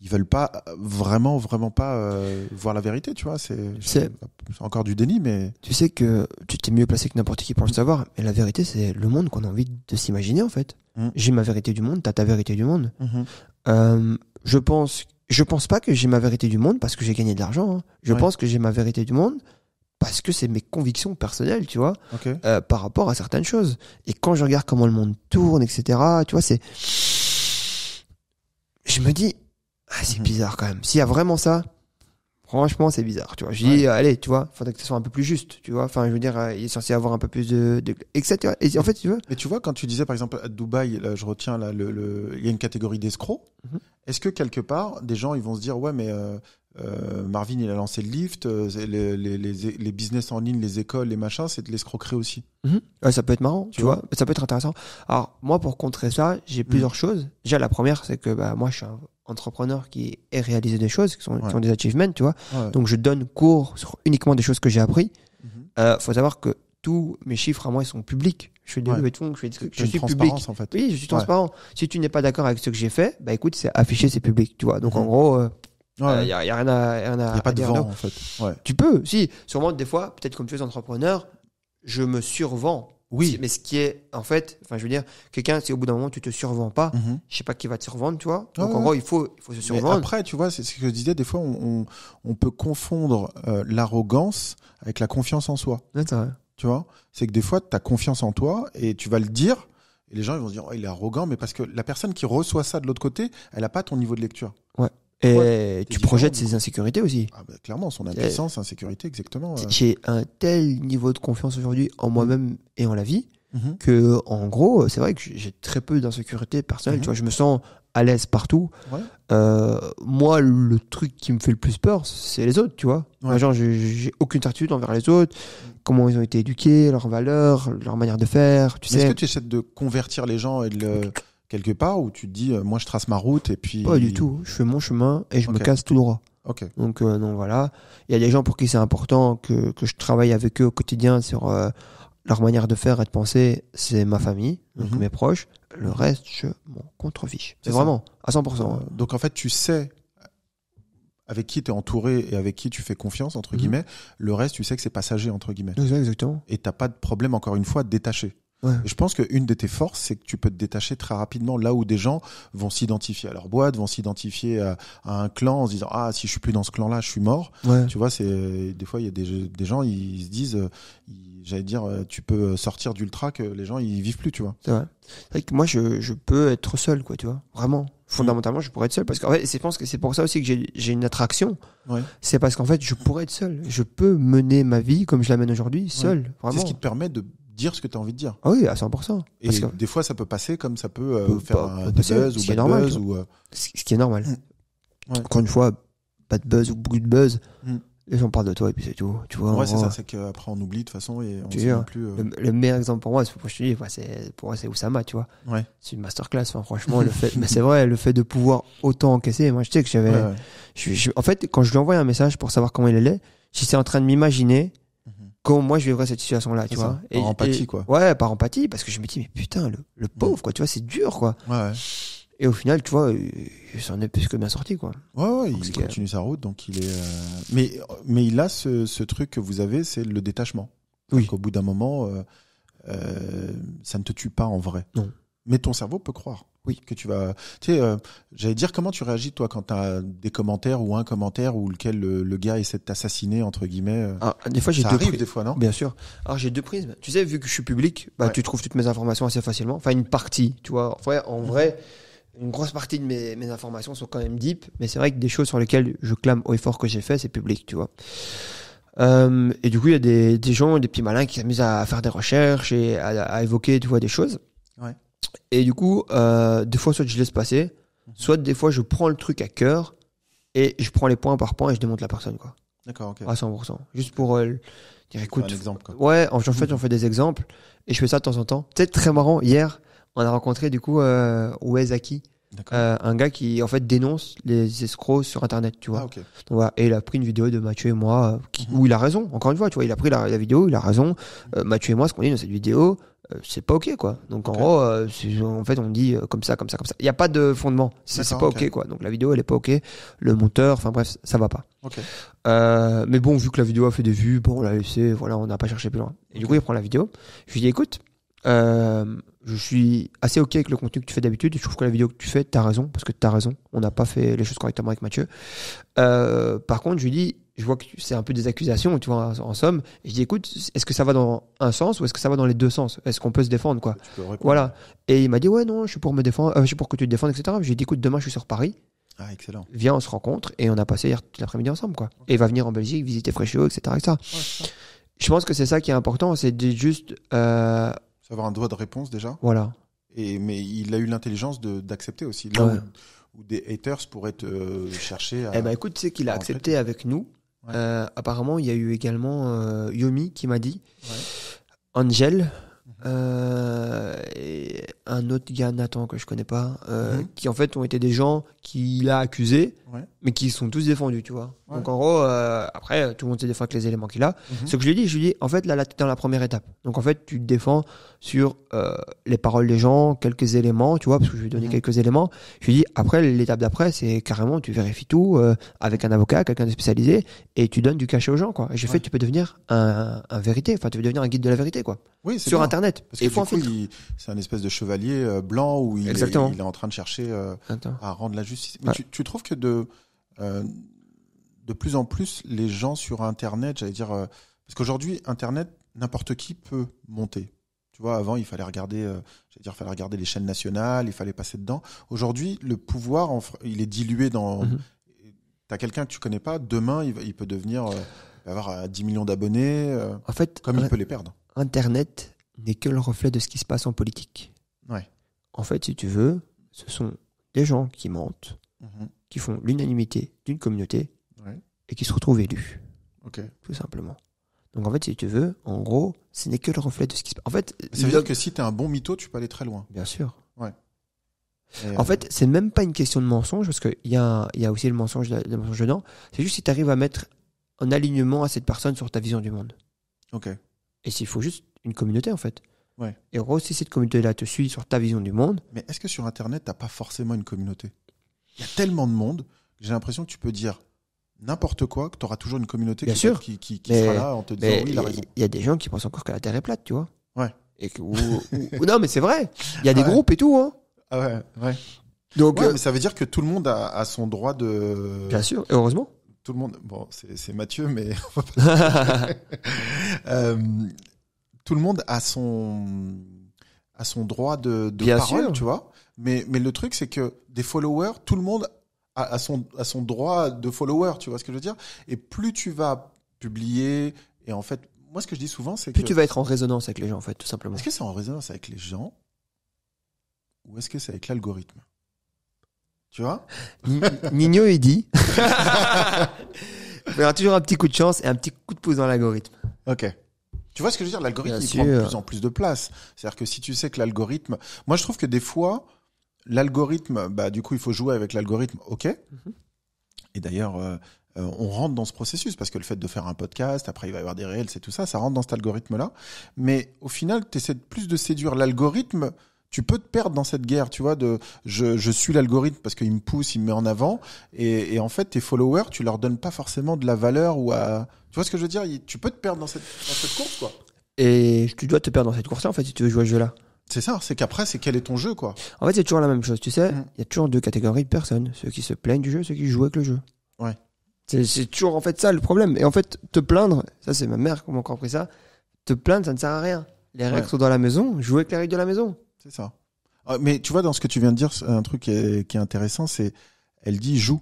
ils veulent pas vraiment, vraiment pas voir la vérité, tu vois. C'est encore du déni, mais tu sais que tu t'es mieux placé que n'importe qui pour le mm. savoir. mais la vérité, c'est le monde qu'on a envie de s'imaginer en fait. Mm. J'ai ma vérité du monde, t'as ta vérité du monde. Mm-hmm. je pense, je pense pas que j'ai ma vérité du monde parce que j'ai gagné de l'argent. Hein. Je pense que j'ai ma vérité du monde parce que c'est mes convictions personnelles, tu vois, euh, par rapport à certaines choses. Et quand je regarde comment le monde tourne, etc., tu vois, c'est... Je me dis, ah, c'est mhm. bizarre quand même. S'il y a vraiment ça, franchement c'est bizarre tu vois je dis allez tu vois faudrait que ce soit un peu plus juste tu vois enfin je veux dire euh, il est censé avoir un peu plus de, etc et en fait tu vois mais tu vois quand tu disais par exemple à Dubaï je retiens là le, le... il y a une catégorie d'escrocs mhm. est-ce que quelque part des gens ils vont se dire ouais mais euh, euh, Marvin il a lancé le lift les, les, les, business en ligne les écoles les machins c'est de l'escroquerie aussi mhm. ça peut être marrant tu, vois, ça peut être intéressant alors moi pour contrer ça j'ai mhm. plusieurs choses déjà la première c'est que bah moi je suis un entrepreneur qui ait réalisé des choses, qui, sont, qui ont des achievements, tu vois. Donc je donne cours sur uniquement des choses que j'ai appris. Mm-hmm. Euh, faut savoir que tous mes chiffres à moi ils sont publics. Je fais des levées de je, suis public. En fait. Oui, je suis transparent. Si tu n'es pas d'accord avec ce que j'ai fait, bah écoute, c'est affiché, c'est public, tu vois. Donc en mm-hmm. gros, euh, il n'y bah, a, a, rien à, y a pas de vent, en fait. Tu peux, si. Sûrement, des fois, peut-être comme tu es entrepreneur, je me survends. Oui. Mais ce qui est, en fait, enfin, je veux dire, quelqu'un, si au bout d'un moment, tu te survends pas, mhm. je sais pas qui va te survendre, tu vois. Donc, en gros, il faut, il faut se survendre. après, tu vois, c'est ce que je disais, des fois, on, peut confondre euh, l'arrogance avec la confiance en soi. Tu vois C'est que des fois, tu as confiance en toi et tu vas le dire. Et les gens ils vont dire, oh, il est arrogant, mais parce que la personne qui reçoit ça de l'autre côté, elle a pas ton niveau de lecture. Et tu projettes ses insécurités aussi. Ah, bah, clairement, son impuissance, insécurité, exactement. J'ai euh. un tel niveau de confiance aujourd'hui en moi-même et en la vie mm-hmm. que, en gros, c'est vrai que j'ai très peu d'insécurité personnelle. Tu mm-hmm. vois, je me sens à l'aise partout. Euh, moi, le truc qui me fait le plus peur, c'est les autres, tu vois. Genre, j'ai aucune certitude envers les autres, comment ils ont été éduqués, leurs valeurs, leur manière de faire, tu sais. Est-ce que tu essaies de convertir les gens et de le quelque part où tu te dis, euh, moi je trace ma route et puis. Pas du tout. Je fais mon chemin et je me casse tout droit. Ok. Donc, non, euh, voilà. Il y a des gens pour qui c'est important que, que, je travaille avec eux au quotidien sur euh, leur manière de faire et de penser. C'est ma famille, mhm. mes proches. Le reste, je m'en contrefiche. C'est vraiment à 100%. Hein. Donc, en fait, tu sais avec qui tu es entouré et avec qui tu fais confiance, entre mhm. guillemets. Le reste, tu sais que c'est passager, entre guillemets. Exactement. Et t'as pas de problème, encore une fois, détaché je pense qu'une de tes forces, c'est que tu peux te détacher très rapidement là où des gens vont s'identifier à leur boîte, vont s'identifier à, un clan en se disant ah si je suis plus dans ce clan-là, je suis mort. Tu vois, c'est des fois il y a des, gens ils, se disent, euh, j'allais dire euh, tu peux sortir d'ultra que les gens ils vivent plus, tu vois. C'est vrai. moi je, peux être seul quoi, tu vois, vraiment. Fondamentalement, je pourrais être seul parce qu'en fait, pense que c'est pour ça aussi que j'ai une attraction. C'est parce qu'en fait, je pourrais être seul. Je peux mener ma vie comme je la mène aujourd'hui, seul. C'est ce qui te permet de dire ce que tu as envie de dire. Ah oui, à 100%. Et des fois, ça peut passer comme ça peut euh, faire un, buzz ou bad buzz. Ou, Ce qui est normal. Encore une fois, pas de buzz ou beaucoup de buzz. Mm. Les gens parlent de toi et puis c'est tout. Tu vois, ouais, c'est ça, c'est qu'après on oublie de toute façon et on ne plus. Euh, le, meilleur exemple pour moi, c'est pour pour moi c'est Oussama, tu vois. C'est une masterclass, hein, franchement, le fait, mais c'est vrai, le fait de pouvoir autant encaisser. Moi, je sais que j'avais. en fait, quand je lui envoie un message pour savoir comment il allait, j'étais en train de m'imaginer comment moi je vivrais cette situation-là, tu vois. Par empathie, quoi. Ouais, par empathie, parce que je me dis, mais putain, le, mm. pauvre, quoi, tu vois, c'est dur, quoi. Ouais, Et au final, tu vois, euh, il s'en est plus que bien sorti, quoi. Ouais, il continue sa route, donc il est. Euh, mais, mais il a ce, ce truc que vous avez, c'est le détachement. Oui. Au bout d'un moment, euh, ça ne te tue pas en vrai. Non. Mais ton cerveau peut croire. Oui, que tu vas. Tu sais, euh, j'allais dire comment tu réagis toi quand t'as des commentaires ou un commentaire ou lequel le, gars essaie de t'assassiner entre guillemets. Euh, ah, des fois j'ai deux arrive, des fois non. Bien sûr. Alors j'ai deux prismes. Tu sais, vu que je suis public, bah tu trouves toutes mes informations assez facilement. Enfin une partie, tu vois. En vrai, en mhm. vrai une grosse partie de mes, informations sont quand même deep, mais c'est vrai que des choses sur lesquelles je clame haut et fort que j'ai fait, c'est public, tu vois. Euh, et du coup, il y a des, des gens, des petits malins qui s'amusent à faire des recherches et à, à évoquer, tu vois, des choses. Ouais. Et du coup, euh, des fois, soit je laisse passer, mhm. soit des fois, je prends le truc à cœur et je prends les points par points et je démonte la personne, quoi. D'accord, ok. À 100%. Juste pour euh, dire, écoute. Un Ouais, en, fait, mhm. on fait des exemples et je fais ça de temps en temps. C'est très marrant, hier, on a rencontré du coup euh, Uezaki. Euh, un gars qui en fait dénonce les escrocs sur internet tu vois ah, et il a pris une vidéo de Mathieu et moi mhm. où il a raison encore une fois tu vois il a pris la, vidéo il a raison euh, Mathieu et moi ce qu'on dit dans cette vidéo euh, c'est pas ok quoi. Donc en gros, euh, en fait, on dit euh, comme ça, comme ça, comme ça. Il n'y a pas de fondement. C'est pas ok quoi. Donc la vidéo, elle est pas ok. Le monteur, enfin bref, ça va pas. mais bon, vu que la vidéo a fait des vues, bon, on l'a laissé. Voilà, on n'a pas cherché plus loin. Et du coup, il prend la vidéo. Je lui dis, écoute, je suis assez ok avec le contenu que tu fais d'habitude. Je trouve que la vidéo que tu fais, t'as raison parce que t'as raison. On n'a pas fait les choses correctement avec Mathieu. par contre, je lui dis, je vois que c'est un peu des accusations, tu vois, en, somme. je dis, écoute, est-ce que ça va dans un sens ou est-ce que ça va dans les deux sens Est-ce qu'on peut se défendre, quoi Voilà. Et il m'a dit, ouais, non, je suis pour me défendre, euh, je suis pour que tu te défendes, etc. J'ai dit, écoute, demain, je suis sur Paris. Ah, excellent. Viens, on se rencontre et on a passé hier tout l'après-midi ensemble, quoi. Et il va venir en Belgique visiter Fréchot, etc., etc. je pense que c'est ça qui est important, c'est de juste. Euh... Savoir un droit de réponse déjà. Voilà. Et, mais il a eu l'intelligence d'accepter aussi. Là où, des haters pourraient te euh, chercher à. Eh ben écoute, c'est qu'il a accepté avec nous euh, apparemment, il y a eu également euh, Yomi qui m'a dit, Angel, mhm. euh, et un autre gars, Nathan, que je connais pas, mhm. qui en fait ont été des gens qu'il a accusé ouais mais qui sont tous défendus, tu vois. Donc en gros, euh, après, tout le monde se défend avec les éléments qu'il a. Mhm. Ce que je lui ai dit, je lui ai dit, en fait, là, là dans la première étape. Donc en fait, tu te défends sur euh, les paroles des gens, quelques éléments, tu vois, parce que je lui ai donné mhm. quelques éléments. Je lui ai dit, après, l'étape d'après, c'est carrément, tu vérifies tout euh, avec un avocat, quelqu'un de spécialisé, et tu donnes du cachet aux gens, quoi. et J'ai fait, tu peux devenir un, vérité, enfin, tu veux devenir un guide de la vérité, quoi. Oui, sur Internet. Parce que c'est un espèce de chevalier blanc où il est, en train de chercher à rendre la justice. tu trouves que de euh, de plus en plus les gens sur Internet, j'allais dire, euh, parce qu'aujourd'hui, Internet, n'importe qui peut monter. Tu vois, avant, il fallait regarder, euh, dire, fallait regarder les chaînes nationales, il fallait passer dedans. Aujourd'hui, le pouvoir, il est dilué dans. Mhm. T'as quelqu'un que tu connais pas, demain, il, peut devenir. avoir 10 millions d'abonnés, en fait, comme il peut les perdre. Internet n'est que le reflet de ce qui se passe en politique. Ouais. En fait, si tu veux, ce sont des gens qui mentent, mhm qui font l'unanimité d'une communauté et qui se retrouvent élus. Tout simplement. Donc en fait, si tu veux, en gros, ce n'est que le reflet de ce qui se passe. En fait, ça veut dire que si tu as un bon mytho, tu peux aller très loin. Bien sûr. en euh, fait, c'est même pas une question de mensonge, parce qu'il y, a, aussi le mensonge, mensonge dedans. C'est juste si tu arrives à mettre un alignement à cette personne sur ta vision du monde. Ok. Et s'il faut juste une communauté, en fait. Et en gros, si cette communauté-là te suit sur ta vision du monde. Mais est-ce que sur Internet, t'as pas forcément une communauté il y a tellement de monde que j'ai l'impression que tu peux dire n'importe quoi, que tu auras toujours une communauté qui, sera là en te disant oui, il a raison. Il y a des gens qui pensent encore que la Terre est plate, tu vois. Ouais. non, mais c'est vrai. Il y a des groupes et tout. Hein. Ah ouais, ouais. Donc, euh, ça veut dire que tout le monde a, son droit de. Bien sûr, heureusement. Tout le monde. Bon, c'est Mathieu, mais. Euh, tout le monde a son son droit de, parole, tu vois. Mais, mais le truc, c'est que des followers, tout le monde a, a, son, a son droit de follower, tu vois ce que je veux dire Et plus tu vas publier, et en fait, moi, ce que je dis souvent, c'est que. Plus tu vas être en résonance avec les gens, en fait, tout simplement. Est-ce que c'est en résonance avec les gens ou est-ce que c'est avec l'algorithme Tu vois Nino, il dit. il y aura toujours un petit coup de chance et un petit coup de pouce dans l'algorithme. Ok. Tu vois ce que je veux dire L'algorithme, prend de plus en plus de place. C'est-à-dire que si tu sais que l'algorithme. Moi, je trouve que des fois, l'algorithme, bah, du coup, il faut jouer avec l'algorithme, ok. Mhm. Et d'ailleurs, euh, euh, on rentre dans ce processus parce que le fait de faire un podcast, après il va y avoir des réels, c'est tout ça, ça rentre dans cet algorithme-là. Mais au final, tu essaies plus de séduire l'algorithme. Tu peux te perdre dans cette guerre, tu vois, de je, suis l'algorithme parce qu'il me pousse, il me met en avant. Et, en fait, tes followers, tu leur donnes pas forcément de la valeur ou à. Tu vois ce que je veux dire Tu peux te perdre dans cette, cette course, quoi. Et tu dois te perdre dans cette course-là, en fait, si tu veux jouer à ce jeu-là. C'est ça, c'est qu'après, c'est quel est ton jeu, quoi. En fait, c'est toujours la même chose, tu sais. Mm. Il y a toujours deux catégories de personnes. Ceux qui se plaignent du jeu, ceux qui jouent avec le jeu. Ouais. C'est toujours, en fait, ça le problème. Et en fait, te plaindre, ça, c'est ma mère qui m'a encore pris ça. Te plaindre, ça ne sert à rien. Les règles sont dans la maison, jouer avec les règles de la maison. C'est ça. Ah, mais tu vois, dans ce que tu viens de dire, un truc qui est, intéressant, c'est, elle dit joue.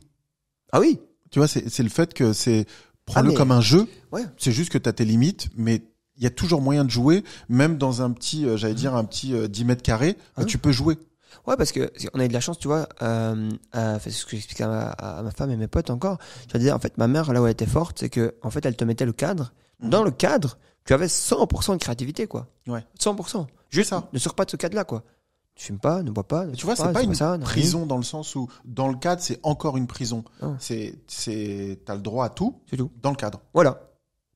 Ah oui? Tu vois, c'est le fait que c'est, ah, prends-le comme un jeu. Ouais. C'est juste que tu as tes limites, mais il y a toujours moyen de jouer, même dans un petit, euh, j'allais dire, un mhm. petit 10 euh, mètres carrés, tu peux jouer. Ouais, parce que on a eu de la chance, tu vois. Euh, euh c'est ce que j'expliquais à, ma femme et mes potes encore. Je dire, en fait, ma mère, là où elle était forte, c'est que, en fait, elle te mettait le cadre. Mhm. Dans le cadre, tu avais 100% de créativité, quoi. Ouais. 100%. Juste ça. Ne sors pas de ce cadre-là, quoi. Tu fumes pas, ne bois pas. tu vois, c'est pas, une prison dans le sens où, dans le cadre, c'est encore une prison. C'est, c'est, t'as le droit à tout. C'est tout. Dans le cadre. Voilà.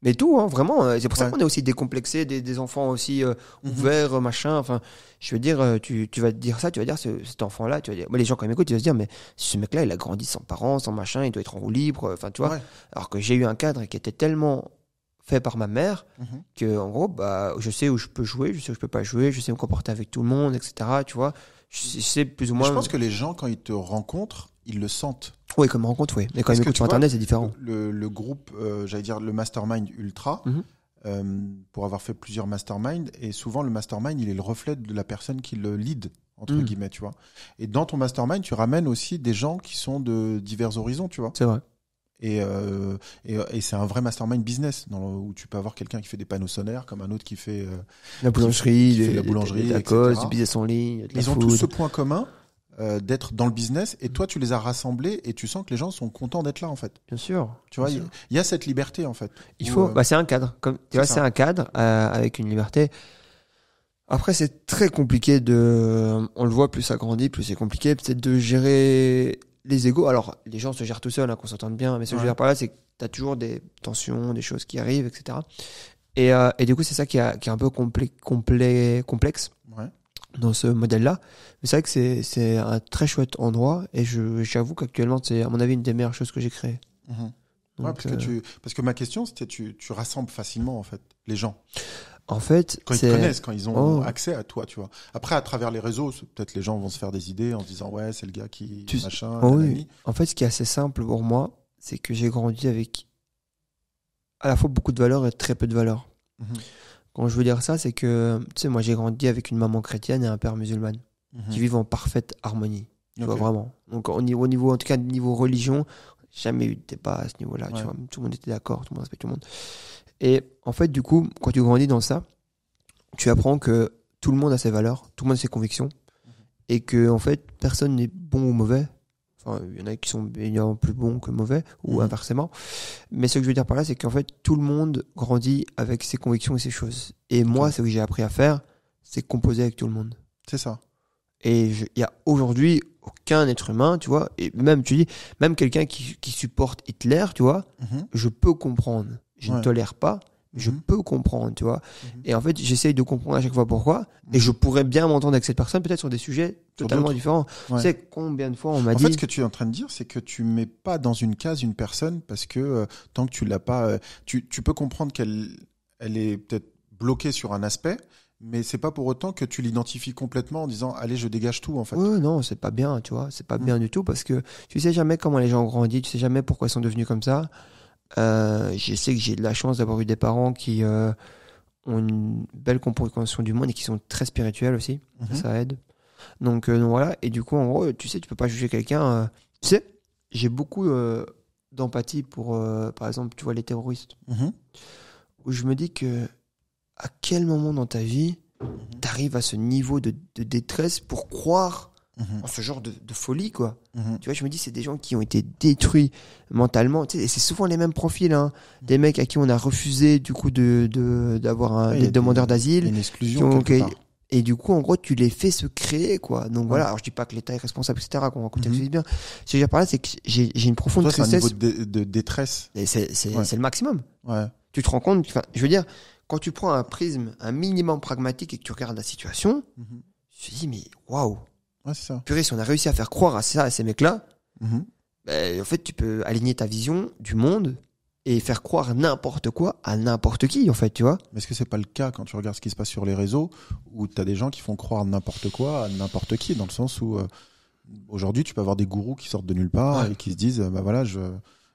Mais tout, hein, vraiment. Euh, c'est pour ça qu'on est aussi décomplexé, des, enfants aussi euh, mhm. ouverts, euh, machin. Enfin, je veux dire, tu, tu vas dire ça, tu vas dire cet enfant-là, tu vas dire. Moi, les gens quand ils écoutent, ils vont se dire, mais ce mec-là, il a grandi sans parents, sans machin, il doit être en roue libre. Enfin, tu vois. Alors que j'ai eu un cadre qui était tellement fait par ma mère mhm. que, en gros, bah, je sais où je peux jouer, je sais où je peux pas jouer, je sais me comporter avec tout le monde, etc. Tu vois. Mhm. je sais plus ou moins. Je pense que les gens quand ils te rencontrent ils le sentent. Oui, comme rencontre, oui. Mais quand même, sur Internet, c'est différent. Le, le groupe, euh, j'allais dire le mastermind ultra, mhm. euh, pour avoir fait plusieurs masterminds, et souvent le mastermind, il est le reflet de la personne qui le lead, entre mhm. guillemets, tu vois. Et dans ton mastermind, tu ramènes aussi des gens qui sont de divers horizons, tu vois. C'est vrai. Et, euh, et, c'est un vrai mastermind business où tu peux avoir quelqu'un qui fait des panneaux sonnaires, comme un autre qui fait la boulangerie, la boulangerie, la cause, du business en ligne. Ils ont tous ce point commun, euh, d'être dans le business et toi tu les as rassemblés et tu sens que les gens sont contents d'être là en fait. Bien sûr. Tu vois, il y, a cette liberté en fait. Il faut, euh, bah, c'est un cadre. Comme tu vois, c'est un cadre euh, avec une liberté. Après, c'est très compliqué de, on le voit, plus ça grandit, plus c'est compliqué peut-être de gérer les égos. Alors, les gens se gèrent tout seuls, hein, qu'on s'entende bien. Mais ce que je veux dire par là, c'est que tu as toujours des tensions, des choses qui arrivent, etc. Et, du coup, c'est ça qui, est un peu complé, complexe dans ce modèle-là. Mais c'est vrai que c'est un très chouette endroit et j'avoue qu'actuellement, c'est à mon avis une des meilleures choses que j'ai créées. Mhm. parce, que euh, tu, parce, que ma question, c'était tu, tu rassembles facilement en fait les gens. En fait, quand ils te connaissent, quand ils ont oh. accès à toi, tu vois. Après, à travers les réseaux, peut-être les gens vont se faire des idées en se disant ouais, c'est le gars qui machin. Oh oui. En fait, ce qui est assez simple pour moi, c'est que j'ai grandi avec à la fois beaucoup de valeurs et très peu de valeurs. Mhm je veux dire ça, c'est que, tu sais, moi j'ai grandi avec une maman chrétienne et un père musulman qui mhm. vivent en parfaite harmonie. Tu vraiment. Donc au niveau, au niveau, en tout cas, niveau religion, jamais eu de débat à ce niveau-là. tout le monde était d'accord, tout le monde respecte tout le monde. Et en fait, du coup, quand tu grandis dans ça, tu apprends que tout le monde a ses valeurs, tout le monde a ses convictions, mhm. et que en fait, personne n'est bon ou mauvais, Enfin, il y en a qui sont bien plus bons que mauvais, ou mhm. inversement. Mais ce que je veux dire par là, c'est qu'en fait, tout le monde grandit avec ses convictions et ses choses. Et moi, ce que j'ai appris à faire, c'est composer avec tout le monde. C'est ça. Et il y a aujourd'hui aucun être humain, tu vois, et même, tu dis, même quelqu'un qui, supporte Hitler, tu vois, mhm. je peux comprendre. Je ne tolère pas, je mhm. peux comprendre, tu vois. Mhm. Et en fait, j'essaye de comprendre à chaque fois pourquoi. Et mhm. je pourrais bien m'entendre avec cette personne, peut-être sur des sujets totalement différents. Tu sais combien de fois on m'a dit. En fait, ce que tu es en train de dire, c'est que tu mets pas dans une case une personne parce que euh, tant que tu l'as pas, euh, tu, peux comprendre qu'elle est peut-être bloquée sur un aspect, mais c'est pas pour autant que tu l'identifies complètement en disant allez je dégage tout en fait. Oui non c'est pas bien tu vois c'est pas bien du tout parce que tu sais jamais comment les gens ont grandi tu sais jamais pourquoi ils sont devenus comme ça euh, je sais que j'ai de la chance d'avoir eu des parents qui euh, ont une belle compréhension du monde et qui sont très spirituels aussi. Ça, mhm. aide. Euh, donc, voilà. Et du coup, en gros, tu sais, tu peux pas juger quelqu'un. Euh, tu sais, j'ai beaucoup euh, d'empathie pour, par exemple, tu vois, les terroristes. Mhm. Où je me dis que à quel moment dans ta vie mhm. t'arrives à ce niveau de détresse pour croire Mhm. Ce genre de, de folie, quoi. Mhm. Tu vois, je me dis, c'est des gens qui ont été détruits mentalement. Tu sais, et c'est souvent les mêmes profils, hein. Mhm. Des mecs à qui on a refusé, du coup, de, d'avoir des demandeurs d'asile. Une exclusion. et du coup, en gros, tu les fais se créer, quoi. Donc voilà. Alors, je dis pas que l'État est responsable, etc., qu'on recontextualise bien. Ce que dire par là, c'est que j'ai, une profonde tristesse. C'est un niveau de, détresse. c'est, c'est, le maximum. Ouais. Tu te rends compte, je veux dire, quand tu prends un prisme un minimum pragmatique et que tu regardes la situation, tu te dis, mais waouh! Ouais, si on a réussi à faire croire à ça, à ces mecs-là, mhm. bah, en fait, tu peux aligner ta vision du monde et faire croire n'importe quoi à n'importe qui, en fait, tu vois. Mais est-ce que c'est pas le cas quand tu regardes ce qui se passe sur les réseaux où t'as des gens qui font croire n'importe quoi à n'importe qui, dans le sens où euh, aujourd'hui, tu peux avoir des gourous qui sortent de nulle part et qui se disent, bah voilà, je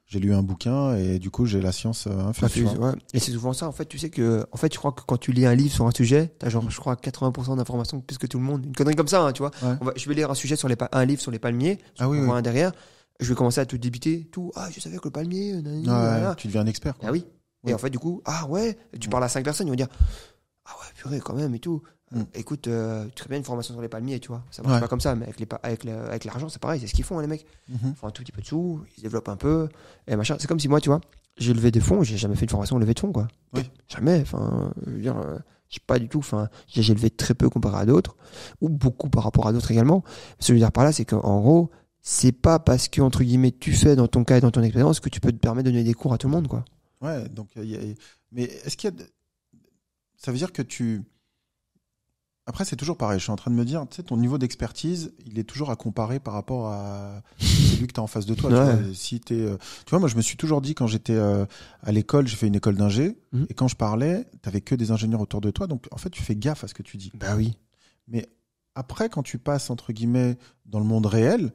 j'ai lu un bouquin et du coup j'ai la science euh, infuse. Et c'est souvent ça. En fait, tu sais que, en fait, je crois que quand tu lis un livre sur un sujet, t'as genre, je crois, 80% d'informations plus que tout le monde. Une connerie comme ça, hein, tu vois. je vais lire un sujet sur les, un livre sur les palmiers. Ah un derrière. Je vais commencer à tout débiter tout. Ah, je savais que le palmier. Euh, tu deviens un expert. Ah oui. Et en fait, du coup, ah ouais, tu parles à cinq personnes, ils vont dire, ah ouais, purée, quand même et tout. Mm. Euh, écoute, euh, tu fais bien une formation sur les palmiers, tu vois. Ça marche pas comme ça, mais avec, avec, l'argent, c'est pareil, c'est ce qu'ils font, les mecs. Mm-hmm. Ils font un tout petit peu de sous, ils développent un peu, et machin. C'est comme si moi, tu vois, j'ai levé des fonds, j'ai jamais fait une formation levée de fonds, quoi. Jamais, enfin, je veux dire, euh, pas du tout, enfin, j'ai levé très peu comparé à d'autres, ou beaucoup par rapport à d'autres également. Ce que je veux dire par là, c'est qu'en gros, c'est pas parce que, entre guillemets, tu fais dans ton cas et dans ton expérience que tu peux te permettre de donner des cours à tout le monde, quoi. Ouais, donc, mais est-ce qu'il y a. Ça veut dire que tu après, c'est toujours pareil. Je suis en train de me dire, tu sais, ton niveau d'expertise, il est toujours à comparer par rapport à celui que tu as en face de toi. Tu, vois, si es, euh, tu vois, moi, je me suis toujours dit, quand j'étais euh, à l'école, j'ai fait une école d'ingé, mhm. et quand je parlais, tu que des ingénieurs autour de toi. Donc, en fait, tu fais gaffe à ce que tu dis. Bah oui. Mais après, quand tu passes, entre guillemets, dans le monde réel,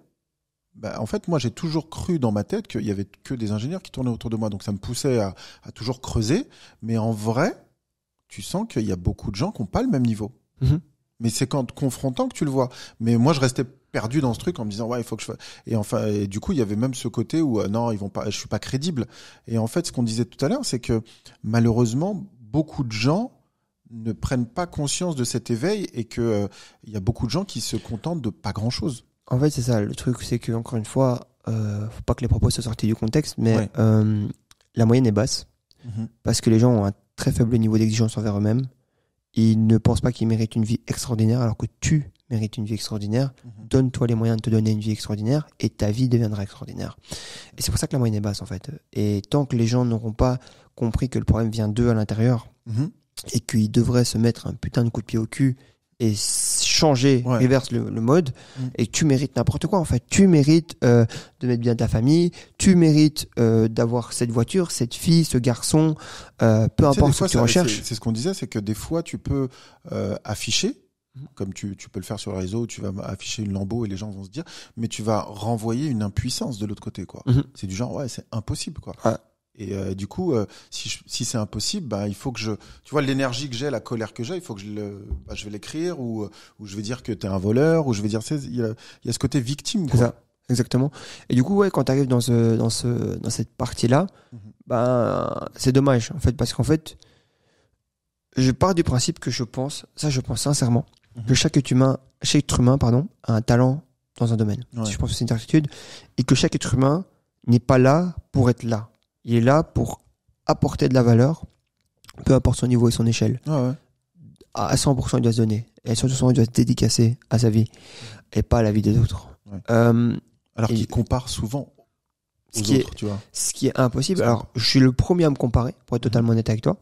bah, en fait, moi, j'ai toujours cru dans ma tête qu'il y avait que des ingénieurs qui tournaient autour de moi. Donc, ça me poussait à, à toujours creuser. Mais en vrai, tu sens qu'il y a beaucoup de gens qui n'ont pas le même niveau. Mhm. Mais c'est quand te confrontant que tu le vois. Mais moi, je restais perdu dans ce truc en me disant ouais il faut que je et enfin et du coup il y avait même ce côté où euh, non ils vont pas je suis pas crédible et en fait ce qu'on disait tout à l'heure c'est que malheureusement beaucoup de gens ne prennent pas conscience de cet éveil et que euh, il y a beaucoup de gens qui se contentent de pas grand chose en fait c'est ça le truc c'est que encore une fois euh, faut pas que les propos soient sortis du contexte mais la moyenne est basse mhm. parce que les gens ont un très faible niveau d'exigence envers eux-mêmes ils ne pensent pas qu'ils méritent une vie extraordinaire alors que tu mérites une vie extraordinaire. Mhm. Donne-toi les moyens de te donner une vie extraordinaire et ta vie deviendra extraordinaire. Et c'est pour ça que la moyenne est basse en fait. Et tant que les gens n'auront pas compris que le problème vient d'eux à l'intérieur mhm. et qu'ils devraient se mettre un putain de coup de pied au cul et changer, inverse le, mode, mm. et tu mérites n'importe quoi en fait. Tu mérites euh, de mettre bien ta famille, tu mérites euh, d'avoir cette voiture, cette fille, ce garçon, euh, peu importe ce que tu recherches. C'est ce qu'on disait, c'est que des fois tu peux afficher, mm. comme tu, tu, peux le faire sur le réseau, tu vas afficher une lambeau et les gens vont se dire, mais tu vas renvoyer une impuissance de l'autre côté. quoi. Mm-hmm. C'est du genre, ouais, c'est impossible. quoi. Et euh, du coup, euh, si, si c'est impossible, bah, il faut que je, tu vois, l'énergie que j'ai, la colère que j'ai, il faut que je, le, bah, je vais l'écrire ou, ou je vais dire que t'es un voleur ou je vais dire, il y a, il y a ce côté victime. Quoi. Ça, exactement. Et du coup, ouais, quand t'arrives dans ce, dans ce, dans cette partie-là, mhm. bah, c'est dommage en fait parce qu'en fait, je pars du principe que je pense, ça, je pense sincèrement, mhm. que chaque être humain, chaque être humain, pardon, a un talent dans un domaine. Je pense que c'est une certitude et que chaque être humain n'est pas là pour être là il est là pour apporter de la valeur, peu importe son niveau et son échelle. Ah à 100%, il doit se donner. Et surtout, il doit se dédicacer à sa vie et pas à la vie des autres. Euh, Alors qu'il compare souvent ce qui est, tu vois. Ce qui est impossible. Alors, je suis le premier à me comparer, pour être mhm. totalement honnête avec toi.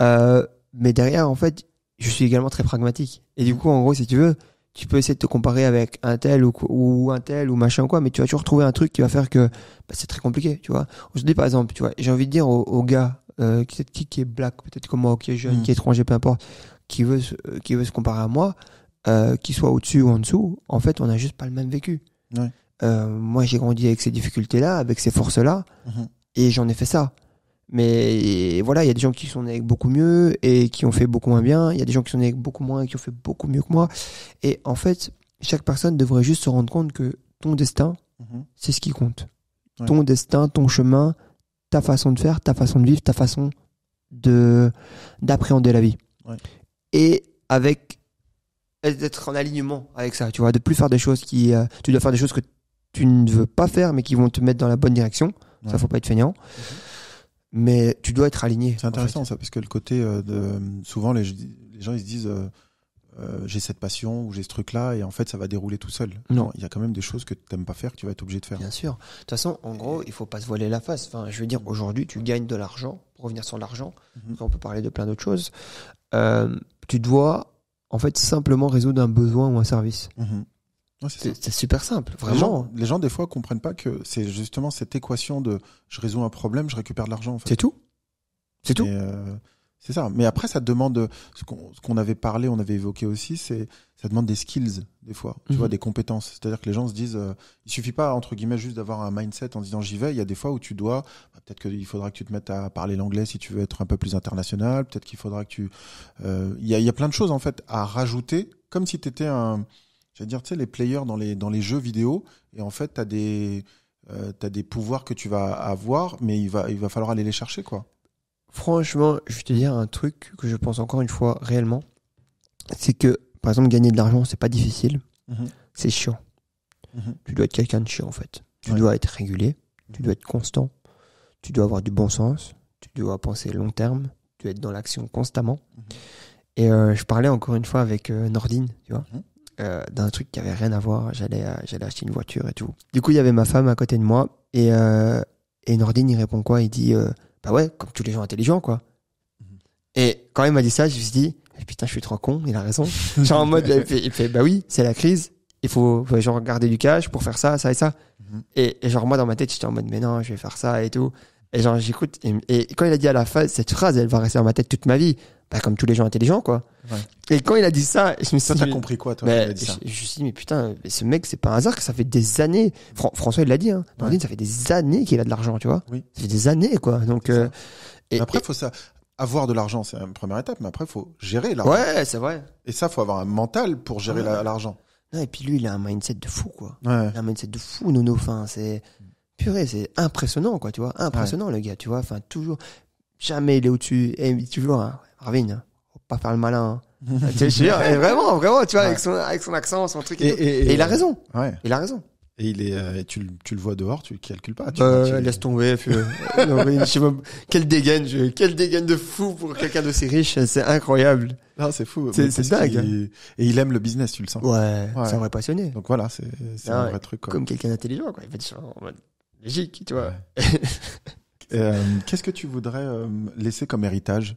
Euh, mais derrière, en fait, je suis également très pragmatique. Et du mhm. coup, en gros, si tu veux, tu peux essayer de te comparer avec un tel ou, un tel ou machin quoi, mais tu vas toujours trouver un truc qui va faire que bah, c'est très compliqué, tu vois. Je dis par exemple, tu vois, j'ai envie de dire aux, gars euh, qui, est black, peut-être comme moi, qui est jeune, hmm. qui est étranger, peu importe, qui veut, euh, qui veut se comparer à moi, euh, qui soit au-dessus ou en dessous, en fait, on n'a juste pas le même vécu. moi, j'ai grandi avec ces difficultés-là, avec ces forces-là, mhm. et j'en ai fait ça. Mais voilà, il y a des gens qui sont nés avec beaucoup mieux et qui ont fait beaucoup moins bien. Il y a des gens qui sont nés avec beaucoup moins et qui ont fait beaucoup mieux que moi. Et en fait, chaque personne devrait juste se rendre compte que ton destin, mhm. c'est ce qui compte. Ton destin, ton chemin, ta façon de faire, ta façon de vivre, ta façon de d'appréhender la vie. Et avec d'être en alignement avec ça, tu vois, de plus faire des choses qui, euh, tu dois faire des choses que tu ne veux pas faire mais qui vont te mettre dans la bonne direction. Ça, faut pas être feignant. Mhm mais tu dois être aligné. C'est intéressant ça, parce que le côté euh, de souvent les, gens ils se disent euh, euh, j'ai cette passion ou j'ai ce truc là et en fait ça va dérouler tout seul. Non, il y a quand même des choses que tu n'aimes pas faire que tu vas être obligé de faire. Bien sûr. De toute façon, en gros, il faut pas se voiler la face. Enfin, je veux dire, aujourd'hui, tu gagnes de l'argent. Pour revenir sur l'argent, mhm. on peut parler de plein d'autres choses. tu dois en fait simplement résoudre un besoin ou un service. Mhm c'est super simple, vraiment. Les gens, des fois, comprennent pas que c'est justement cette équation de je résous un problème, je récupère de l'argent. En fait. C'est tout. C'est tout. Euh, c'est ça. Mais après, ça demande ce qu'on avait parlé, on avait évoqué aussi, c'est ça demande des skills des fois, tu vois, mhm. des compétences. C'est-à-dire que les gens se disent, euh, il suffit pas entre guillemets juste d'avoir un mindset en disant j'y vais. Il y a des fois où tu dois, bah, peut-être qu'il faudra que tu te mettes à parler l'anglais si tu veux être un peu plus international. Peut-être qu'il faudra que tu, euh, il y, a, y a plein de choses en fait à rajouter, comme si tu étais un c'est-à-dire, tu sais, les players dans les, dans les jeux vidéo, et en fait, tu as des. Euh, des pouvoirs que tu vas avoir, mais il va, il va falloir aller les chercher, quoi. Franchement, je vais te dire un truc que je pense encore une fois réellement, c'est que, par exemple, gagner de l'argent, c'est pas difficile, mhm. c'est chiant. Mhm. Tu dois être quelqu'un de chiant, en fait. Tu dois être régulé, tu mhm. dois être constant, tu dois avoir du bon sens, tu dois penser long terme, tu dois être dans l'action constamment. Et euh, je parlais encore une fois avec euh, Nordine, tu vois. Euh, d'un truc qui avait rien à voir. J'allais, euh, j'allais acheter une voiture et tout. Du coup, il y avait ma femme à côté de moi et, euh, et Nordine, il répond quoi Il dit Bah ouais, comme tous les gens intelligents, quoi. Mhm. Et quand il m'a dit ça, je me suis dit eh, Putain, je suis trop con, il a raison. genre en mode, il fait, Bah oui, c'est la crise, il faut, genre garder du cash pour faire ça, ça et ça. Mhm. et, genre, moi, dans ma tête, j'étais en mode Mais non, je vais faire ça et tout. Et genre, j'écoute. Et, et, quand il a dit à la fin, cette phrase, elle va rester dans ma tête toute ma vie bah, comme tous les gens intelligents, quoi. Et quand il a dit ça, je me suis dit compris quoi, toi dit ça. Je, me suis dit, mais putain, ce mec, c'est pas un hasard que ça fait des années. François, il l'a dit, hein. ça fait des années qu'il a de l'argent, tu vois. Oui. Ça des années, quoi. Donc, euh, et, après, faut ça. Avoir de l'argent, c'est une première étape, mais après, faut gérer l'argent. Ouais, c'est vrai. Et ça, faut avoir un mental pour gérer l'argent. Non, et puis lui, il a un mindset de fou, quoi. Il a un mindset de fou, Nono. Enfin, c'est purée, c'est impressionnant, quoi, tu vois. Impressionnant, le gars, tu vois. Enfin, toujours, jamais il est au tu Et toujours, hein Arvin, hein. pas faire le malin. Hein. Ah, eh, vraiment, vraiment, tu vois, avec, son, avec son accent, son truc. Et, il a raison. Ouais. Il a raison. Et il est, euh, tu, tu, le vois dehors, tu calcules pas. Euh, laisse tomber. Euh, quel quelle dégaine, quelle dégaine de fou pour quelqu'un d'aussi riche, c'est incroyable. c'est fou. C'est dingue. Hein. et il aime le business, tu le sens. Ouais, c'est un vrai passionné. Donc voilà, c'est ah un vrai truc. Comme quelqu'un d'intelligent, quoi. Il fait en mode logique, tu vois. Qu'est-ce que tu voudrais laisser comme héritage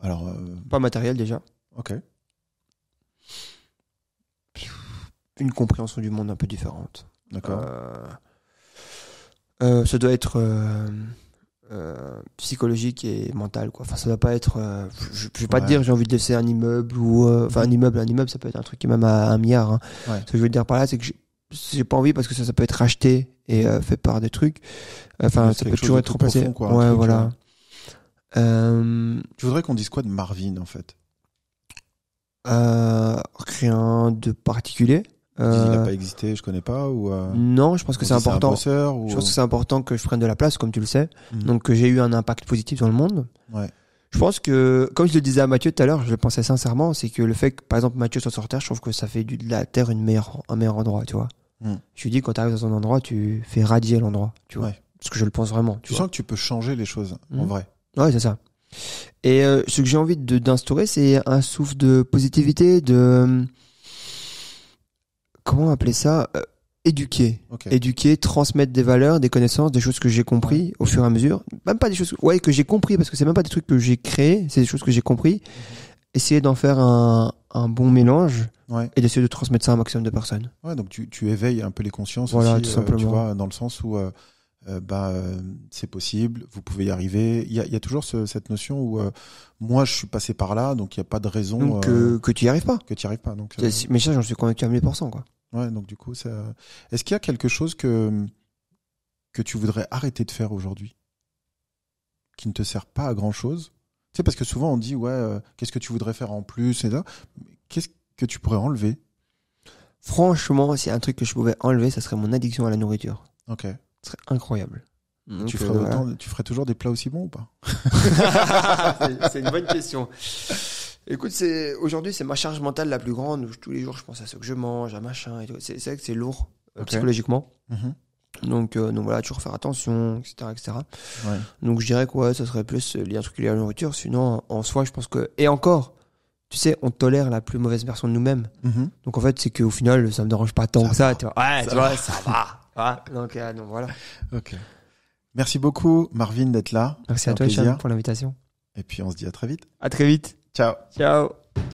alors, euh, Pas matériel déjà. Ok. Une compréhension du monde un peu différente. D'accord. Euh, euh, ça doit être psychologique et mental. Quoi. Enfin, ça doit pas être. je, vais pas te dire j'ai envie de laisser un immeuble ou. Enfin, un immeuble, un immeuble, ça peut être un truc qui est même à un milliard. Hein. Ce que je veux dire par là, c'est que j'ai pas envie parce que ça, peut être racheté et fait par des trucs. Enfin, ça peut toujours être remplacé. ouais, voilà. Euh, tu voudrais qu'on dise quoi de Marvin en fait euh, Rien de particulier. Il n'a euh, pas existé, je connais pas ou Non, je pense que c'est important. ou... Je pense que c'est important que je prenne de la place, comme tu le sais. Hmm. Donc que j'ai eu un impact positif dans le monde. Ouais. Je pense que, comme je le disais à Mathieu tout à l'heure, je le pensais sincèrement, c'est que le fait que par exemple Mathieu soit sur Terre, je trouve que ça fait de la Terre une meilleure, un meilleur endroit, tu vois. Je hmm. lui dis quand tu arrives dans un endroit, tu fais radier l'endroit, tu vois. Parce que je le pense vraiment. Tu, sens que tu peux changer les choses, en hmm. vrai. Ouais, c'est ça. Et euh, ce que j'ai envie d'instaurer, c'est un souffle de positivité, de euh, comment appeler ça euh, Éduquer, éduquer, transmettre des valeurs, des connaissances, des choses que j'ai compris au fur et à mesure. Même pas des choses, ouais, que j'ai compris parce que c'est même pas des trucs que j'ai créés, c'est des choses que j'ai compris. Mhm. Essayer d'en faire un, bon mélange et d'essayer de transmettre ça à un maximum de personnes. Ouais, donc tu, éveilles un peu les consciences. tu vois, dans le sens où euh, bah, euh, c'est possible, vous pouvez y arriver. Il y a, toujours cette notion où euh, moi je suis passé par là, donc il n'y a pas de raison que, tu n'y arrives pas. Que tu arrives pas. Donc, Mais ça, j'en suis convaincu à 1000%. Quoi. Ouais, donc du coup, est-ce qu'il y a quelque chose que, que tu voudrais arrêter de faire aujourd'hui qui ne te sert pas à grand chose Tu parce que souvent on dit, ouais, qu'est-ce que tu voudrais faire en plus et là, Qu'est-ce que tu pourrais enlever Franchement, si un truc que je pouvais enlever, ça serait mon addiction à la nourriture. Ok. Ce serait incroyable. Mm, tu, ferais toujours des plats aussi bons ou pas C'est une bonne question. Écoute, aujourd'hui c'est ma charge mentale la plus grande. tous les jours, je pense à ce que je mange, à machin. C'est vrai que c'est lourd euh, psychologiquement. Mhm. Euh, donc, voilà, toujours faire attention, etc., etc. Donc je dirais que ouais, ça serait plus euh, lié un truc lié à la nourriture. Sinon, en soi, je pense que et encore, tu sais, on tolère la plus mauvaise version de nous-mêmes. Mhm. Donc en fait, c'est qu'au final, ça me dérange pas tant que ça. Ouais, ça va. Ah, euh, donc, voilà. Merci beaucoup, Marvin, d'être là. Merci à toi, pour l'invitation. Et puis on se dit à très vite. À très vite. Ciao. Ciao.